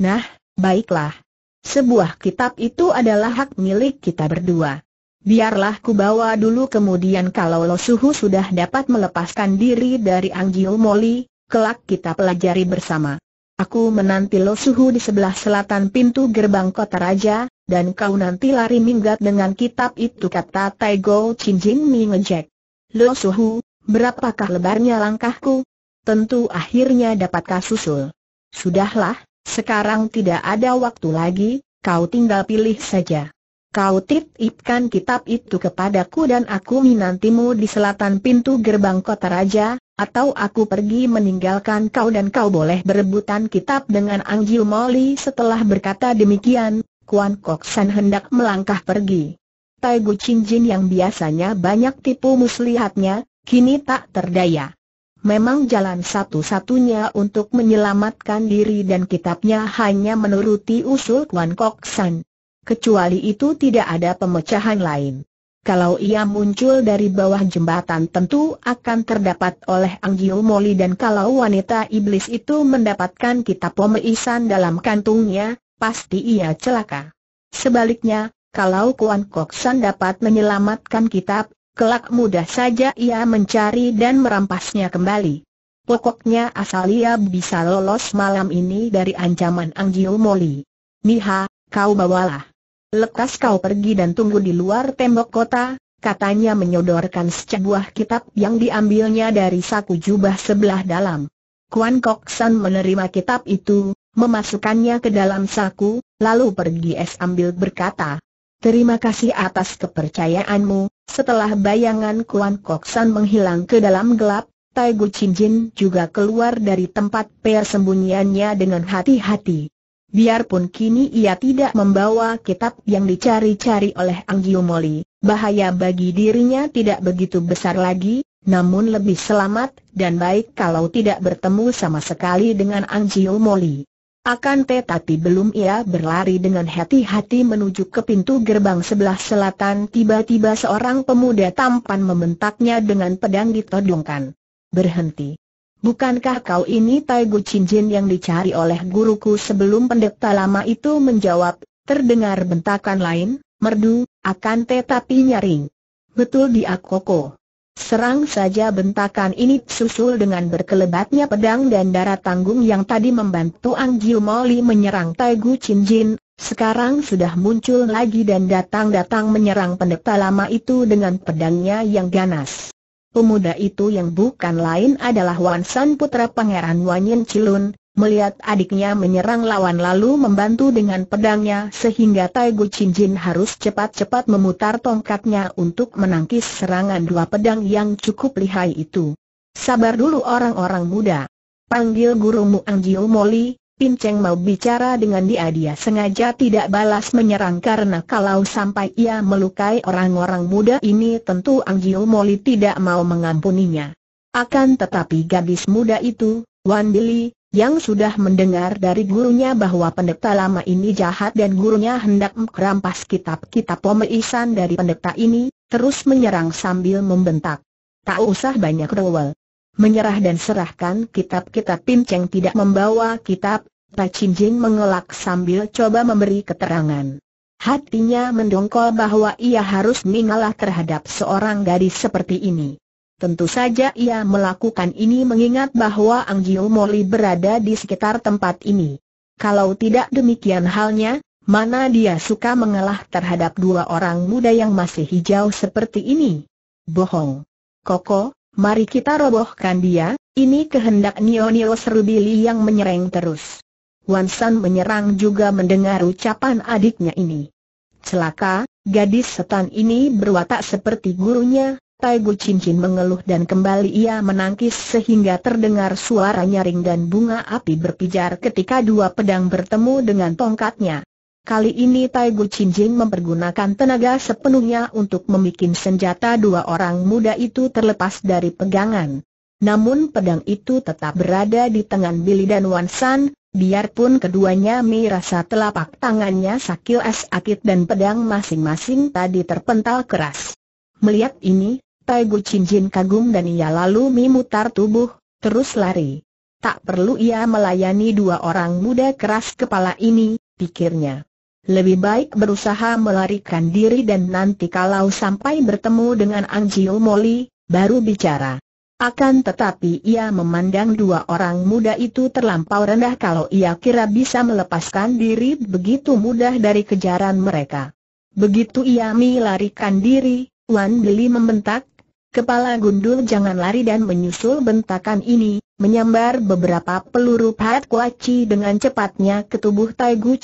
Nah, baiklah. Sebuah kitab itu adalah hak milik kita berdua. Biarlah ku bawa dulu kemudian kalau Lo Suhu sudah dapat melepaskan diri dari Anggil Moli, kelak kita pelajari bersama. Aku menanti Lo Suhu di sebelah selatan pintu gerbang kota raja, dan kau nanti lari minggat dengan kitab itu kata Taigo Chin Jin Mi ngejek. Lo Suhu, Berapakah lebarnya langkahku? Tentu akhirnya dapat susul. Sudahlah, sekarang tidak ada waktu lagi, kau tinggal pilih saja. Kau titipkan kitab itu kepadaku dan aku minantimu di selatan pintu gerbang kota raja, atau aku pergi meninggalkan kau dan kau boleh berebutan kitab dengan Angjiu Moli setelah berkata demikian, Kuan Kok San hendak melangkah pergi. Tai Gu Chin Jin yang biasanya banyak tipu muslihatnya, kini tak terdaya. Memang jalan satu-satunya untuk menyelamatkan diri dan kitabnya hanya menuruti usul Kuan Kok San. Kecuali itu tidak ada pemecahan lain. Kalau ia muncul dari bawah jembatan tentu akan terdapat oleh Anggiu Moli dan kalau wanita iblis itu mendapatkan kitab pemeisan dalam kantungnya, pasti ia celaka. Sebaliknya, kalau Kuan Kok San dapat menyelamatkan kitab, kelak mudah saja ia mencari dan merampasnya kembali. Pokoknya asal ia bisa lolos malam ini dari ancaman Anggio Moli. Miha, kau bawalah. Lekas kau pergi dan tunggu di luar tembok kota, katanya menyodorkan sebuah kitab yang diambilnya dari saku jubah sebelah dalam. Kuan Kok San menerima kitab itu, memasukkannya ke dalam saku, lalu pergi es ambil berkata, Terima kasih atas kepercayaanmu, setelah bayangan Kuan Kok San menghilang ke dalam gelap, Tai Gu Chin Jin juga keluar dari tempat persembunyiannya dengan hati-hati. Biarpun kini ia tidak membawa kitab yang dicari-cari oleh Anggio Moli, bahaya bagi dirinya tidak begitu besar lagi, namun lebih selamat dan baik kalau tidak bertemu sama sekali dengan Anggio Moli. Akan tetapi belum ia berlari dengan hati-hati menuju ke pintu gerbang sebelah selatan tiba-tiba seorang pemuda tampan membentaknya dengan pedang ditodongkan. Berhenti. Bukankah kau ini Tai Gu Jin yang dicari oleh guruku sebelum pendekta lama itu menjawab, terdengar bentakan lain, merdu, akan tetapi nyaring. Betul dia Koko. Serang saja bentakan ini susul dengan berkelebatnya pedang dan darah tanggung yang tadi membantu Ang Jiu Moli menyerang Tai Gu Chin Jin, sekarang sudah muncul lagi dan datang-datang menyerang pendeta lama itu dengan pedangnya yang ganas. Pemuda itu yang bukan lain adalah Wan San putra Pangeran Wanyen Cilun, Melihat adiknya menyerang lawan lalu membantu dengan pedangnya sehingga Tai Gu Chin Jin harus cepat-cepat memutar tongkatnya untuk menangkis serangan dua pedang yang cukup lihai itu. Sabar dulu orang-orang muda. Panggil gurumu Ang Jiu Moli, Pin Cheng mau bicara dengan dia dia sengaja tidak balas menyerang karena kalau sampai ia melukai orang-orang muda ini tentu Ang Jiu Moli tidak mau mengampuninya. Akan tetapi gadis muda itu, Wan Billy, yang sudah mendengar dari gurunya bahwa pendeta lama ini jahat dan gurunya hendak merampas kitab-kitab pemeisan dari pendeta ini, terus menyerang sambil membentak. Tak usah banyak rewel. Menyerah dan serahkan kitab-kitab Pinceng tidak membawa kitab, Chin Jin mengelak sambil coba memberi keterangan. Hatinya mendongkol bahwa ia harus mengalah terhadap seorang gadis seperti ini. Tentu saja ia melakukan ini mengingat bahwa Ang Jiu Moli berada di sekitar tempat ini. Kalau tidak demikian halnya, mana dia suka mengalah terhadap dua orang muda yang masih hijau seperti ini? Bohong. Koko, mari kita robohkan dia, ini kehendak Nio-Nio Serubili yang menyerang terus. Wansan menyerang juga mendengar ucapan adiknya ini. Celaka, gadis setan ini berwatak seperti gurunya, Tai Taigu Cincin mengeluh dan kembali ia menangkis sehingga terdengar suara nyaring dan bunga api berpijar ketika dua pedang bertemu dengan tongkatnya. Kali ini Tai Taigu Cincin mempergunakan tenaga sepenuhnya untuk membuat senjata dua orang muda itu terlepas dari pegangan. Namun pedang itu tetap berada di tangan Billy dan Wan San, biarpun keduanya merasa telapak tangannya sakil es akit dan pedang masing-masing tadi terpental keras. Melihat ini, Tai Gu Cincin kagum dan ia lalu memutar tubuh, terus lari. Tak perlu ia melayani dua orang muda keras kepala ini, pikirnya. Lebih baik berusaha melarikan diri dan nanti kalau sampai bertemu dengan Anjio Moli, baru bicara. Akan tetapi ia memandang dua orang muda itu terlampau rendah kalau ia kira bisa melepaskan diri begitu mudah dari kejaran mereka. Begitu ia melarikan diri, Wan Beli membentak, Kepala gundul jangan lari dan menyusul bentakan ini, menyambar beberapa peluru pahat Kuaci dengan cepatnya ke tubuh Tai Gu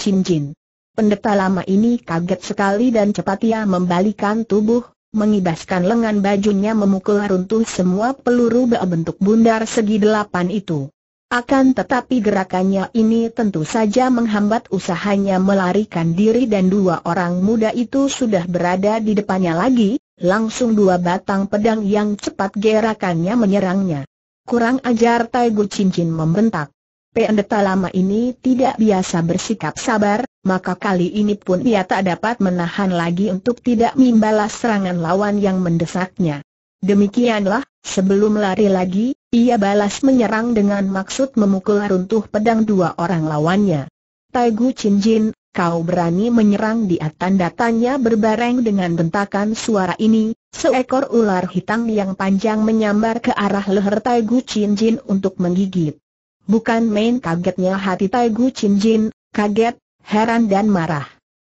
Pendeta lama ini kaget sekali dan cepat ia membalikan tubuh, mengibaskan lengan bajunya memukul runtuh semua peluru bentuk bundar segi delapan itu. Akan tetapi gerakannya ini tentu saja menghambat usahanya melarikan diri dan dua orang muda itu sudah berada di depannya lagi, langsung dua batang pedang yang cepat gerakannya menyerangnya. Kurang ajar Tai Gu Cincin membentak. Pendeta lama ini tidak biasa bersikap sabar, maka kali ini pun ia tak dapat menahan lagi untuk tidak membalas serangan lawan yang mendesaknya. Demikianlah, sebelum lari lagi, ia balas menyerang dengan maksud memukul runtuh pedang dua orang lawannya. Tai Gu kau berani menyerang di atas datanya berbareng dengan bentakan suara ini, seekor ular hitam yang panjang menyambar ke arah leher Tai Gu untuk menggigit. Bukan main kagetnya hati Tai Gu kaget, heran dan marah.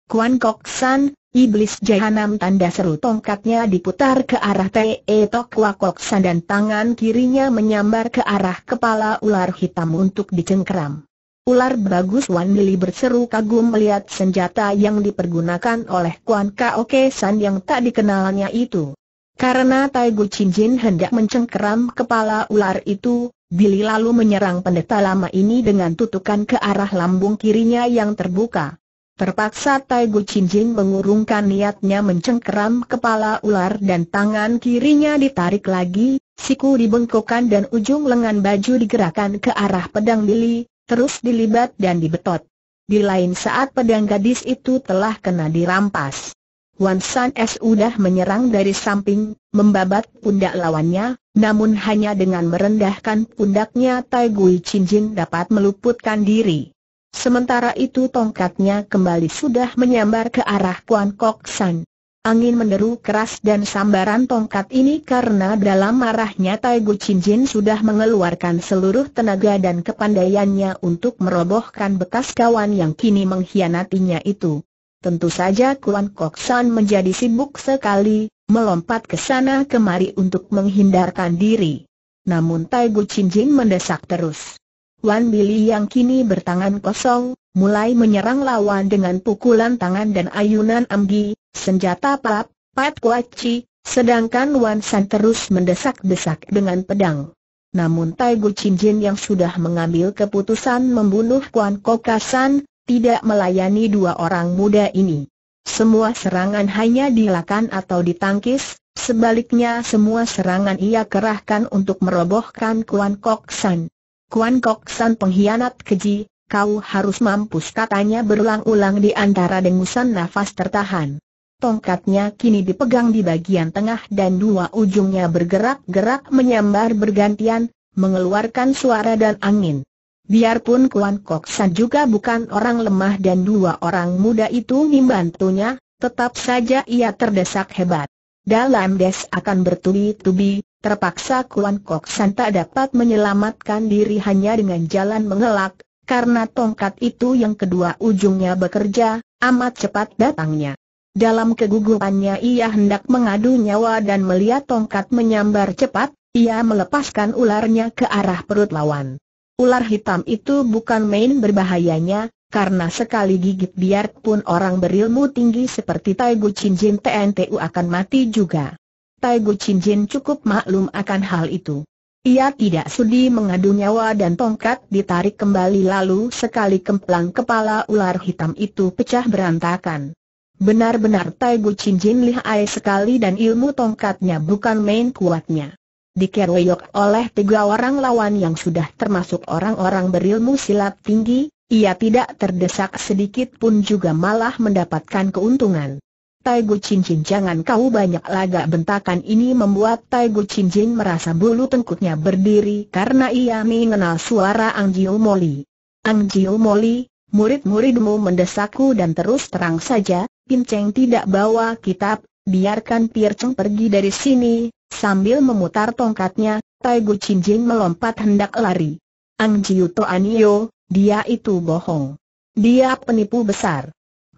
Kuan Kok San, Iblis jahanam tanda seru tongkatnya diputar ke arah Te Tok Wakoksan dan tangan kirinya menyambar ke arah kepala ular hitam untuk dicengkeram. Ular bagus Wan Lili berseru kagum melihat senjata yang dipergunakan oleh Kuan Kaoke San yang tak dikenalnya itu. Karena Tai Gu Chin Jin hendak mencengkeram kepala ular itu, Billy lalu menyerang pendeta lama ini dengan tutukan ke arah lambung kirinya yang terbuka. Terpaksa Tai Gu Jinjing mengurungkan niatnya mencengkeram kepala ular dan tangan kirinya ditarik lagi, siku dibengkokkan dan ujung lengan baju digerakkan ke arah pedang Billy, terus dilibat dan dibetot. Di lain saat pedang gadis itu telah kena dirampas. Wan San S sudah menyerang dari samping, membabat pundak lawannya, namun hanya dengan merendahkan pundaknya Tai Gui Cinjin dapat meluputkan diri. Sementara itu tongkatnya kembali sudah menyambar ke arah Kuan Kok San. Angin menderu keras dan sambaran tongkat ini karena dalam marahnya Tai Gu Chin Jin sudah mengeluarkan seluruh tenaga dan kepandaiannya untuk merobohkan bekas kawan yang kini mengkhianatinya itu. Tentu saja Kuan Kok San menjadi sibuk sekali, melompat ke sana kemari untuk menghindarkan diri. Namun Tai Gu Chin Jin mendesak terus. Wan Bili yang kini bertangan kosong, mulai menyerang lawan dengan pukulan tangan dan ayunan amgi, senjata pap, pat kuaci, sedangkan Wan San terus mendesak-desak dengan pedang. Namun Tai Gu Chin Jin yang sudah mengambil keputusan membunuh Kuan Kokasan, tidak melayani dua orang muda ini. Semua serangan hanya dilakukan atau ditangkis, sebaliknya semua serangan ia kerahkan untuk merobohkan Kuan Kok San. Kuan Kok San pengkhianat keji, kau harus mampus katanya berulang-ulang di antara dengusan nafas tertahan. Tongkatnya kini dipegang di bagian tengah dan dua ujungnya bergerak-gerak menyambar bergantian, mengeluarkan suara dan angin. Biarpun Kuan Kok San juga bukan orang lemah dan dua orang muda itu membantunya, tetap saja ia terdesak hebat. Dalam des akan bertubi-tubi, Terpaksa Kuan Kok San tak dapat menyelamatkan diri hanya dengan jalan mengelak, karena tongkat itu yang kedua ujungnya bekerja, amat cepat datangnya. Dalam kegugupannya ia hendak mengadu nyawa dan melihat tongkat menyambar cepat, ia melepaskan ularnya ke arah perut lawan. Ular hitam itu bukan main berbahayanya, karena sekali gigit biarpun orang berilmu tinggi seperti Tai Gu Chin Jin TNTU akan mati juga. Tai Gu Chin cukup maklum akan hal itu. Ia tidak sudi mengadu nyawa dan tongkat ditarik kembali lalu sekali kemplang kepala ular hitam itu pecah berantakan. Benar-benar Tai Gu Chin Jin lihai sekali dan ilmu tongkatnya bukan main kuatnya. Dikeroyok oleh tiga orang lawan yang sudah termasuk orang-orang berilmu silat tinggi, ia tidak terdesak sedikit pun juga malah mendapatkan keuntungan. Tai Taigu Cincin jangan kau banyak laga bentakan ini membuat Tai Taigu Cincin merasa bulu tengkuknya berdiri karena ia mengenal suara Ang Jiu Moli. Ang Jiu Moli, murid-muridmu mendesakku dan terus terang saja, Pin Cheng tidak bawa kitab, biarkan Cheng pergi dari sini, sambil memutar tongkatnya, Tai Taigu Cincin melompat hendak lari. Ang Jiu Toanio, dia itu bohong. Dia penipu besar.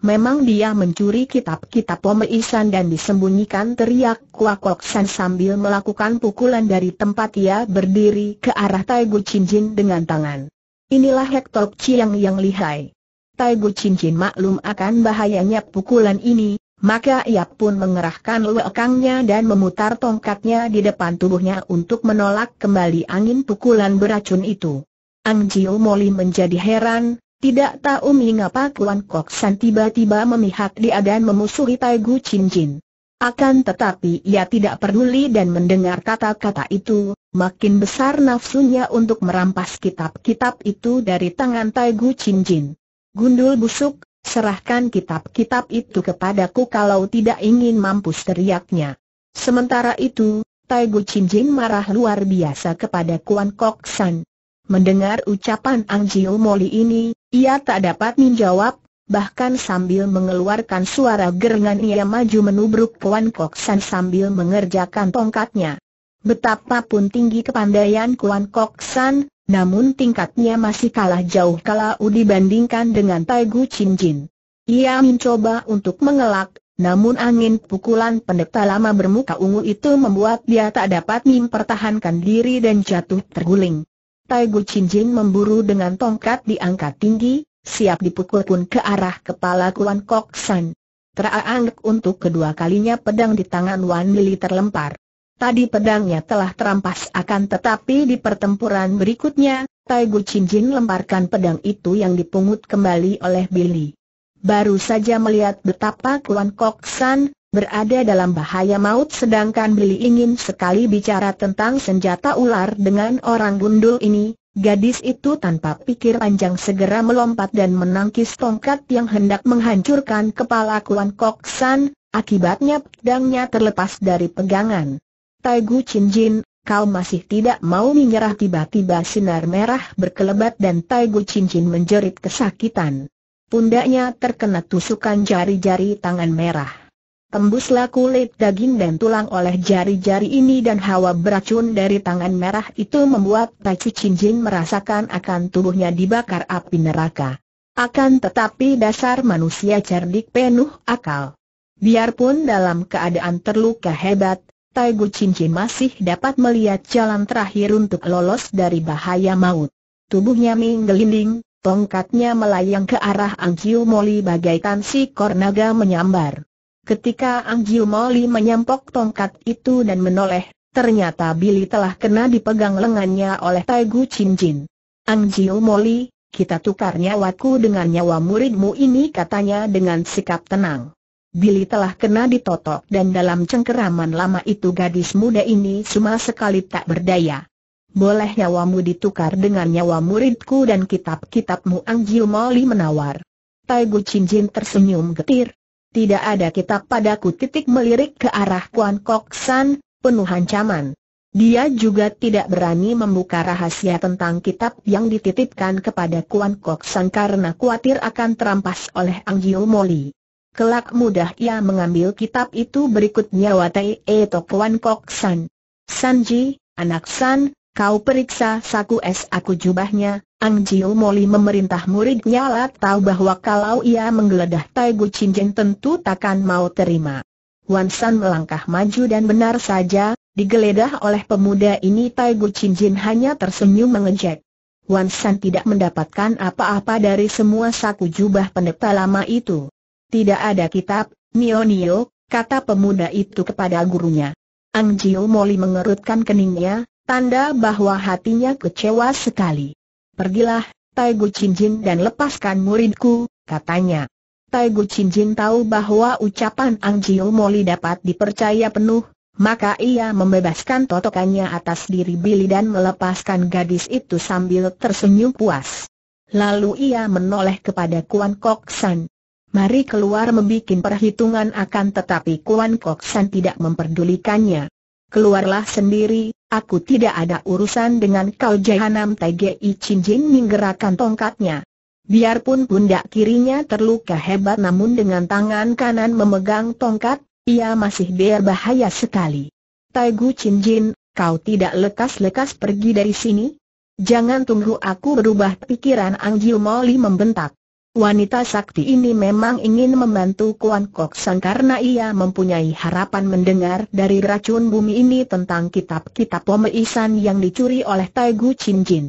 Memang dia mencuri kitab-kitab pemeisan dan disembunyikan teriak Kuakok San sambil melakukan pukulan dari tempat ia berdiri ke arah Tai Gu dengan tangan. Inilah Hektok Chiang yang lihai. Tai Gu maklum akan bahayanya pukulan ini, maka ia pun mengerahkan lekangnya dan memutar tongkatnya di depan tubuhnya untuk menolak kembali angin pukulan beracun itu. Ang Jiu Moli menjadi heran, tidak tahu mengapa Kuan Kok San tiba-tiba memihak dia dan memusuhi Tai Gu Chin Jin. Akan tetapi ia tidak peduli dan mendengar kata-kata itu, makin besar nafsunya untuk merampas kitab-kitab itu dari tangan Tai Gu Chin Jin. Gundul busuk, serahkan kitab-kitab itu kepadaku kalau tidak ingin mampus teriaknya. Sementara itu, Tai Gu Chin Jin marah luar biasa kepada Kuan Kok San. Mendengar ucapan Ang Jiu Moli ini, ia tak dapat menjawab, bahkan sambil mengeluarkan suara gerengan ia maju menubruk Kuan Kok San sambil mengerjakan tongkatnya. Betapapun tinggi kepandaian Kuan Kok San, namun tingkatnya masih kalah jauh kalau dibandingkan dengan Tai Gu Chin Jin. Ia mencoba untuk mengelak, namun angin pukulan pendeta lama bermuka ungu itu membuat dia tak dapat mempertahankan diri dan jatuh terguling. Tai Gu Chin Jin memburu dengan tongkat diangkat tinggi, siap dipukul pun ke arah kepala Kuan Kok San. Teraang untuk kedua kalinya pedang di tangan Wan Lili terlempar. Tadi pedangnya telah terampas akan tetapi di pertempuran berikutnya, Tai Gu Chin Jin lemparkan pedang itu yang dipungut kembali oleh Billy. Baru saja melihat betapa Kuan Kok San, berada dalam bahaya maut sedangkan Billy ingin sekali bicara tentang senjata ular dengan orang gundul ini, gadis itu tanpa pikir panjang segera melompat dan menangkis tongkat yang hendak menghancurkan kepala Kuan Kok San, akibatnya pedangnya terlepas dari pegangan. Tai Gu Chin Jin, kau masih tidak mau menyerah tiba-tiba sinar merah berkelebat dan Tai Gu Chin Jin menjerit kesakitan. Pundaknya terkena tusukan jari-jari tangan merah. Tembuslah kulit daging dan tulang oleh jari-jari ini dan hawa beracun dari tangan merah itu membuat Taci Cincin merasakan akan tubuhnya dibakar api neraka. Akan tetapi dasar manusia cerdik penuh akal. Biarpun dalam keadaan terluka hebat, Taigu Gu Cincin masih dapat melihat jalan terakhir untuk lolos dari bahaya maut. Tubuhnya menggelinding, tongkatnya melayang ke arah Angkiu Moli bagaikan si kornaga menyambar. Ketika Anggil Moli menyampok tongkat itu dan menoleh, ternyata Billy telah kena dipegang lengannya oleh Tai Gu Chin Jin. Anggil Moli, kita tukar nyawaku dengan nyawa muridmu ini katanya dengan sikap tenang. Billy telah kena ditotok dan dalam cengkeraman lama itu gadis muda ini cuma sekali tak berdaya. Boleh nyawamu ditukar dengan nyawa muridku dan kitab-kitabmu Anggil Moli menawar. Tai Gu Chin Jin tersenyum getir, tidak ada kitab padaku titik melirik ke arah Kuan Kok San, penuh ancaman. Dia juga tidak berani membuka rahasia tentang kitab yang dititipkan kepada Kuan Kok San karena khawatir akan terampas oleh Ang Jiu Moli. Kelak mudah ia mengambil kitab itu berikutnya nyawa Eto Kuan Kok San. Sanji, anak San, Kau periksa saku es aku jubahnya, Ang Jiu Moli memerintah muridnya Lat tahu bahwa kalau ia menggeledah Tai Gu Jeng tentu takkan mau terima. Wan San melangkah maju dan benar saja, digeledah oleh pemuda ini Tai Gu Jeng hanya tersenyum mengejek. Wan San tidak mendapatkan apa-apa dari semua saku jubah pendeta lama itu. Tidak ada kitab, Nio-Nio, kata pemuda itu kepada gurunya. Ang Jiu Moli mengerutkan keningnya, tanda bahwa hatinya kecewa sekali. Pergilah, Tai Gu Jin dan lepaskan muridku, katanya. Tai Gu Jin tahu bahwa ucapan Ang Jiu Moli dapat dipercaya penuh, maka ia membebaskan totokannya atas diri Billy dan melepaskan gadis itu sambil tersenyum puas. Lalu ia menoleh kepada Kuan Kok San. Mari keluar membuat perhitungan akan tetapi Kuan Kok San tidak memperdulikannya. Keluarlah sendiri, Aku tidak ada urusan dengan kau Jahanam TGI Jin menggerakkan tongkatnya. Biarpun pundak kirinya terluka hebat namun dengan tangan kanan memegang tongkat, ia masih berbahaya sekali. Taigu Jin, kau tidak lekas-lekas pergi dari sini? Jangan tunggu aku berubah pikiran Ang Jiu Moli membentak. Wanita sakti ini memang ingin membantu Kuan Kok San karena ia mempunyai harapan mendengar dari racun bumi ini tentang kitab-kitab pemeisan yang dicuri oleh Tai Gu Chin Jin.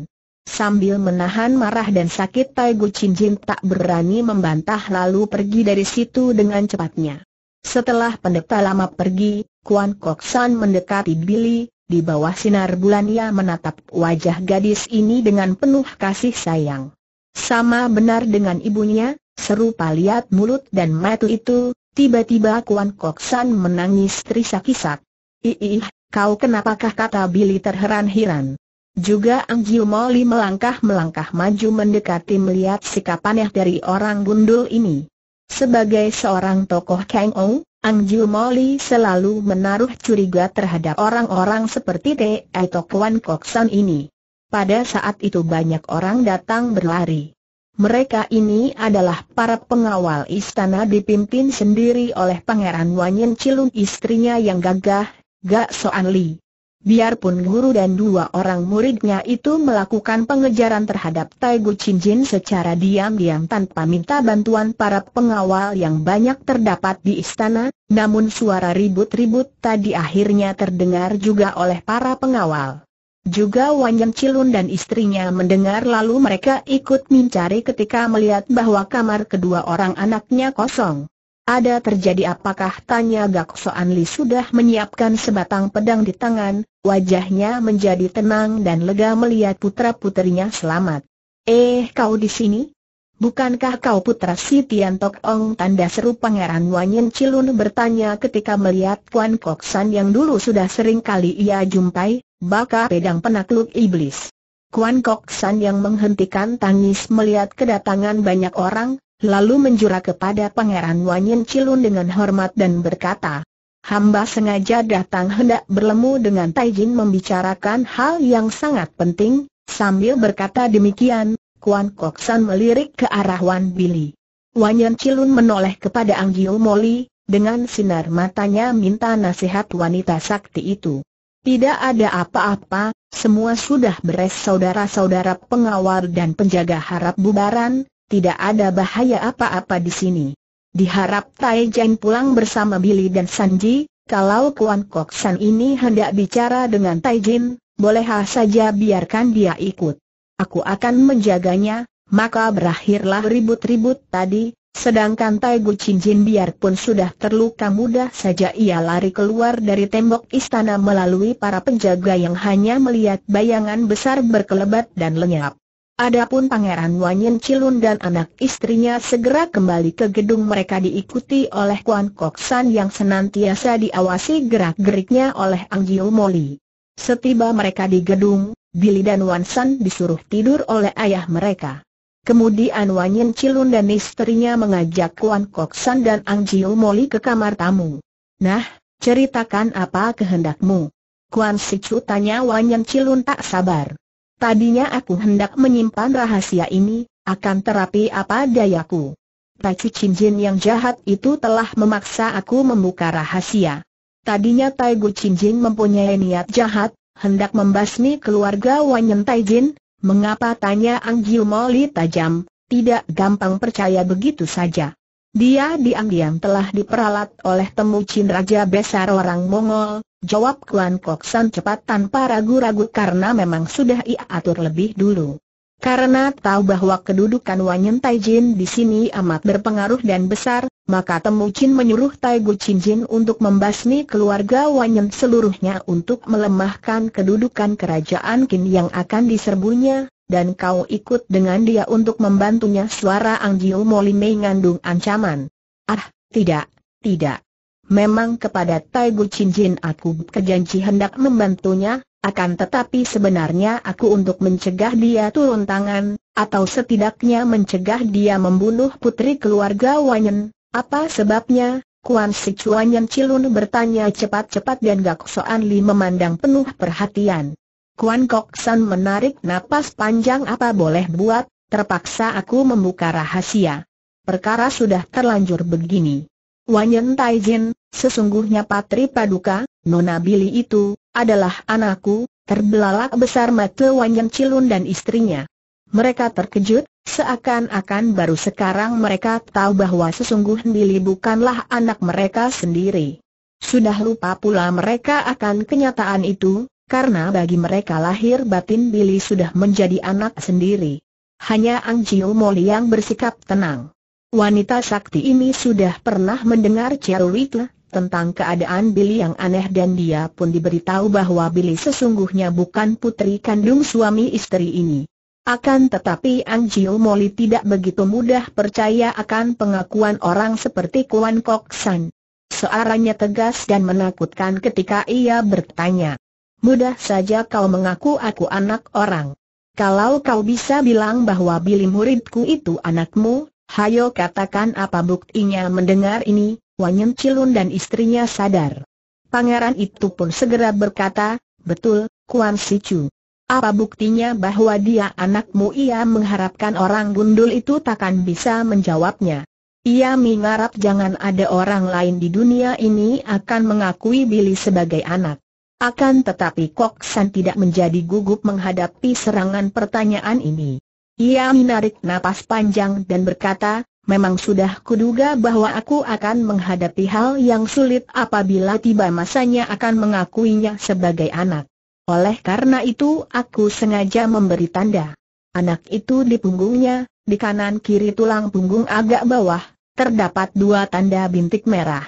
Sambil menahan marah dan sakit Tai Gu Chin Jin tak berani membantah lalu pergi dari situ dengan cepatnya. Setelah pendeta lama pergi, Kuan Kok San mendekati Billy, di bawah sinar bulan ia menatap wajah gadis ini dengan penuh kasih sayang. Sama benar dengan ibunya, serupa lihat mulut dan mata itu, tiba-tiba Kuan Kok San menangis terisak-isak. Iih, kau kenapakah kata Billy terheran-heran. Juga Ang Jiu Moli melangkah-melangkah maju mendekati melihat sikap aneh dari orang gundul ini. Sebagai seorang tokoh Kang Ong, Ang Jiu Moli selalu menaruh curiga terhadap orang-orang seperti T. atau Kok Koksan ini. Pada saat itu banyak orang datang berlari. Mereka ini adalah para pengawal istana dipimpin sendiri oleh Pangeran Wanyin Cilun istrinya yang gagah, Gak Soan Li. Biarpun guru dan dua orang muridnya itu melakukan pengejaran terhadap Tai Gu Chin Jin secara diam-diam tanpa minta bantuan para pengawal yang banyak terdapat di istana, namun suara ribut-ribut tadi akhirnya terdengar juga oleh para pengawal. Juga Wanyang Cilun dan istrinya mendengar lalu mereka ikut mencari ketika melihat bahwa kamar kedua orang anaknya kosong. Ada terjadi apakah tanya Gak Soan Li sudah menyiapkan sebatang pedang di tangan, wajahnya menjadi tenang dan lega melihat putra-putrinya selamat. Eh kau di sini? Bukankah kau putra si Tian Tok Ong tanda seru pangeran Wanyang Cilun bertanya ketika melihat Puan Koksan yang dulu sudah sering kali ia jumpai, baka pedang penakluk iblis. Kuan Kok San yang menghentikan tangis melihat kedatangan banyak orang, lalu menjurah kepada Pangeran Wanyin Cilun dengan hormat dan berkata, Hamba sengaja datang hendak berlemu dengan Taijin membicarakan hal yang sangat penting, sambil berkata demikian, Kuan Kok San melirik ke arah Wan Bili. Wanyan Cilun menoleh kepada Anggil Moli, dengan sinar matanya minta nasihat wanita sakti itu. Tidak ada apa-apa, semua sudah beres saudara-saudara pengawal dan penjaga harap bubaran, tidak ada bahaya apa-apa di sini. Diharap Tai pulang bersama Billy dan Sanji, kalau Kuan Kok San ini hendak bicara dengan Tai Jin, bolehlah saja biarkan dia ikut. Aku akan menjaganya, maka berakhirlah ribut-ribut tadi, Sedangkan Tai Gu Chin Jin biarpun sudah terluka mudah saja ia lari keluar dari tembok istana melalui para penjaga yang hanya melihat bayangan besar berkelebat dan lenyap. Adapun Pangeran Wanyen Cilun dan anak istrinya segera kembali ke gedung mereka diikuti oleh Kuan Kok San yang senantiasa diawasi gerak-geriknya oleh Ang Jiu Moli. Setiba mereka di gedung, Billy dan Wan San disuruh tidur oleh ayah mereka. Kemudian Wanyin Cilun dan istrinya mengajak Kuan Kok San dan Ang Jiu Moli ke kamar tamu. Nah, ceritakan apa kehendakmu? Kuan Chu tanya Wanyin Cilun tak sabar. Tadinya aku hendak menyimpan rahasia ini, akan terapi apa dayaku. Tacu Jin yang jahat itu telah memaksa aku membuka rahasia. Tadinya Tai Taigu Jin mempunyai niat jahat, hendak membasmi keluarga Tai Jin. Mengapa tanya Anggiu Moli tajam, tidak gampang percaya begitu saja. Dia diam-diam telah diperalat oleh temu Cin Raja Besar orang Mongol, jawab Kuan Koksan cepat tanpa ragu-ragu karena memang sudah ia atur lebih dulu. Karena tahu bahwa kedudukan Wanyan Tai Jin di sini amat berpengaruh dan besar, maka Temu Jin menyuruh Tai Gu Chin Jin untuk membasmi keluarga Wanyan seluruhnya untuk melemahkan kedudukan kerajaan Qin yang akan diserbunya, dan kau ikut dengan dia untuk membantunya suara Ang Jiu Moli Mei ngandung ancaman. Ah, tidak, tidak. Memang kepada Tai Gu Chin Jin aku berjanji hendak membantunya, akan tetapi sebenarnya aku untuk mencegah dia turun tangan, atau setidaknya mencegah dia membunuh putri keluarga Wanyen. Apa sebabnya? Kuan Si Chuan yang Cilun bertanya cepat-cepat dan Gak Soan Li memandang penuh perhatian. Kuan Kok San menarik napas panjang apa boleh buat, terpaksa aku membuka rahasia. Perkara sudah terlanjur begini. Wanyen Taijin, sesungguhnya Patri Paduka, Nona Billy itu, adalah anakku, terbelalak besar mata Wanyan Cilun dan istrinya. Mereka terkejut, seakan-akan baru sekarang mereka tahu bahwa sesungguhnya Billy bukanlah anak mereka sendiri. Sudah lupa pula mereka akan kenyataan itu, karena bagi mereka lahir batin Billy sudah menjadi anak sendiri. Hanya Ang Jiu Moli yang bersikap tenang. Wanita sakti ini sudah pernah mendengar cerewitlah? tentang keadaan Billy yang aneh dan dia pun diberitahu bahwa Billy sesungguhnya bukan putri kandung suami istri ini. Akan tetapi Ang Jiu Moli tidak begitu mudah percaya akan pengakuan orang seperti Kuan Kok San. Searanya tegas dan menakutkan ketika ia bertanya. Mudah saja kau mengaku aku anak orang. Kalau kau bisa bilang bahwa Billy muridku itu anakmu, hayo katakan apa buktinya mendengar ini, Wanyem Cilun dan istrinya sadar. Pangeran itu pun segera berkata, betul, Kuan Sichu. Apa buktinya bahwa dia anakmu? Ia mengharapkan orang gundul itu takkan bisa menjawabnya. Ia mengharap jangan ada orang lain di dunia ini akan mengakui Billy sebagai anak. Akan tetapi Kok San tidak menjadi gugup menghadapi serangan pertanyaan ini. Ia menarik napas panjang dan berkata, Memang sudah kuduga bahwa aku akan menghadapi hal yang sulit apabila tiba masanya akan mengakuinya sebagai anak. Oleh karena itu aku sengaja memberi tanda. Anak itu di punggungnya, di kanan kiri tulang punggung agak bawah, terdapat dua tanda bintik merah.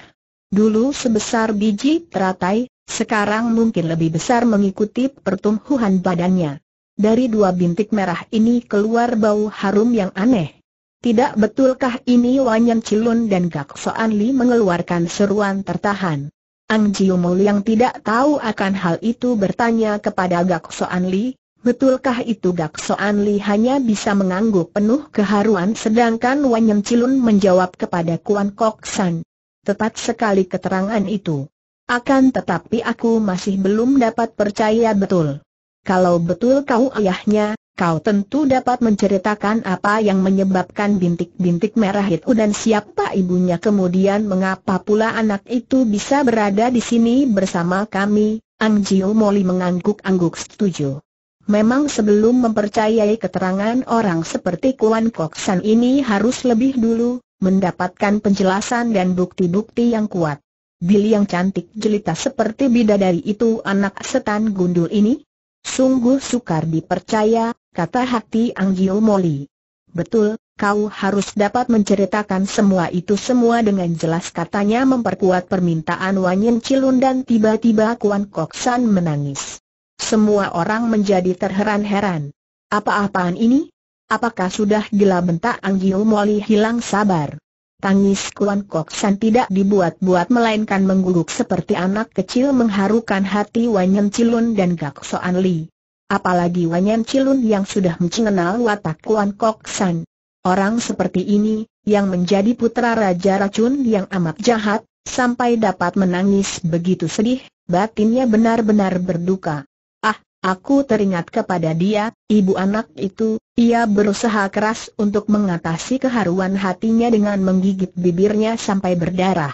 Dulu sebesar biji teratai, sekarang mungkin lebih besar mengikuti pertumbuhan badannya. Dari dua bintik merah ini keluar bau harum yang aneh. Tidak betulkah ini Wanyan Cilun dan Kak Soan Li mengeluarkan seruan tertahan? Ang Jiumul yang tidak tahu akan hal itu bertanya kepada Gak Soan Li, betulkah itu Gak Soan Li hanya bisa mengangguk penuh keharuan sedangkan Wanyan Cilun menjawab kepada Kuan Kok San. Tepat sekali keterangan itu. Akan tetapi aku masih belum dapat percaya betul. Kalau betul kau ayahnya, kau tentu dapat menceritakan apa yang menyebabkan bintik-bintik merah itu dan siapa ibunya kemudian mengapa pula anak itu bisa berada di sini bersama kami, Ang Jiu Moli mengangguk-angguk setuju. Memang sebelum mempercayai keterangan orang seperti Kuan Kok San ini harus lebih dulu, mendapatkan penjelasan dan bukti-bukti yang kuat. Billy yang cantik jelita seperti bidadari itu anak setan gundul ini? Sungguh sukar dipercaya, kata hati Anggio Moli. Betul, kau harus dapat menceritakan semua itu semua dengan jelas katanya memperkuat permintaan Wanyin Cilun dan tiba-tiba Kuan Koksan menangis. Semua orang menjadi terheran-heran. Apa-apaan ini? Apakah sudah gila bentak Anggio Moli hilang sabar? Tangis Kuan Koksan tidak dibuat-buat melainkan mengguguk seperti anak kecil mengharukan hati Wanyen Cilun dan Gak Soan Li. Apalagi Wanyan Cilun yang sudah mengenal watak Kuan Kok San. Orang seperti ini, yang menjadi putra Raja Racun yang amat jahat, sampai dapat menangis begitu sedih, batinnya benar-benar berduka. Ah, aku teringat kepada dia, ibu anak itu, ia berusaha keras untuk mengatasi keharuan hatinya dengan menggigit bibirnya sampai berdarah.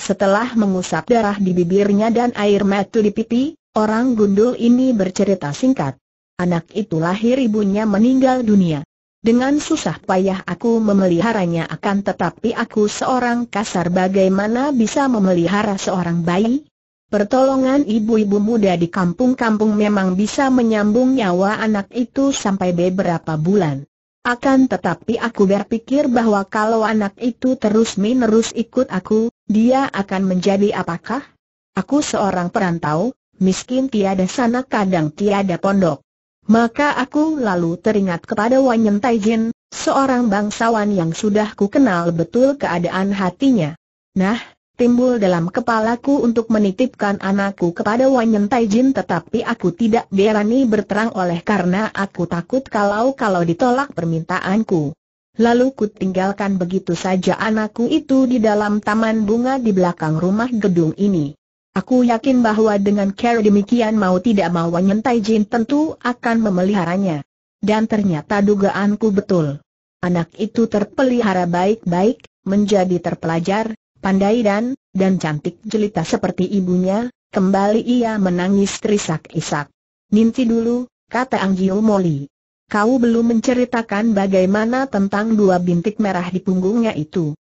Setelah mengusap darah di bibirnya dan air mata di pipi, Orang gundul ini bercerita singkat. Anak itu lahir ibunya meninggal dunia. Dengan susah payah aku memeliharanya akan tetapi aku seorang kasar bagaimana bisa memelihara seorang bayi? Pertolongan ibu-ibu muda di kampung-kampung memang bisa menyambung nyawa anak itu sampai beberapa bulan. Akan tetapi aku berpikir bahwa kalau anak itu terus-menerus ikut aku, dia akan menjadi apakah? Aku seorang perantau, miskin tiada sana kadang tiada pondok. Maka aku lalu teringat kepada Wanyen Taijin, seorang bangsawan yang sudah ku kenal betul keadaan hatinya. Nah, timbul dalam kepalaku untuk menitipkan anakku kepada Wanyen Taijin tetapi aku tidak berani berterang oleh karena aku takut kalau-kalau ditolak permintaanku. Lalu ku tinggalkan begitu saja anakku itu di dalam taman bunga di belakang rumah gedung ini. Aku yakin bahwa dengan cara demikian mau tidak mau Nyentai Jin tentu akan memeliharanya. Dan ternyata dugaanku betul. Anak itu terpelihara baik-baik, menjadi terpelajar, pandai dan, dan cantik jelita seperti ibunya, kembali ia menangis terisak-isak. Ninti dulu, kata Anggio Moli. Kau belum menceritakan bagaimana tentang dua bintik merah di punggungnya itu.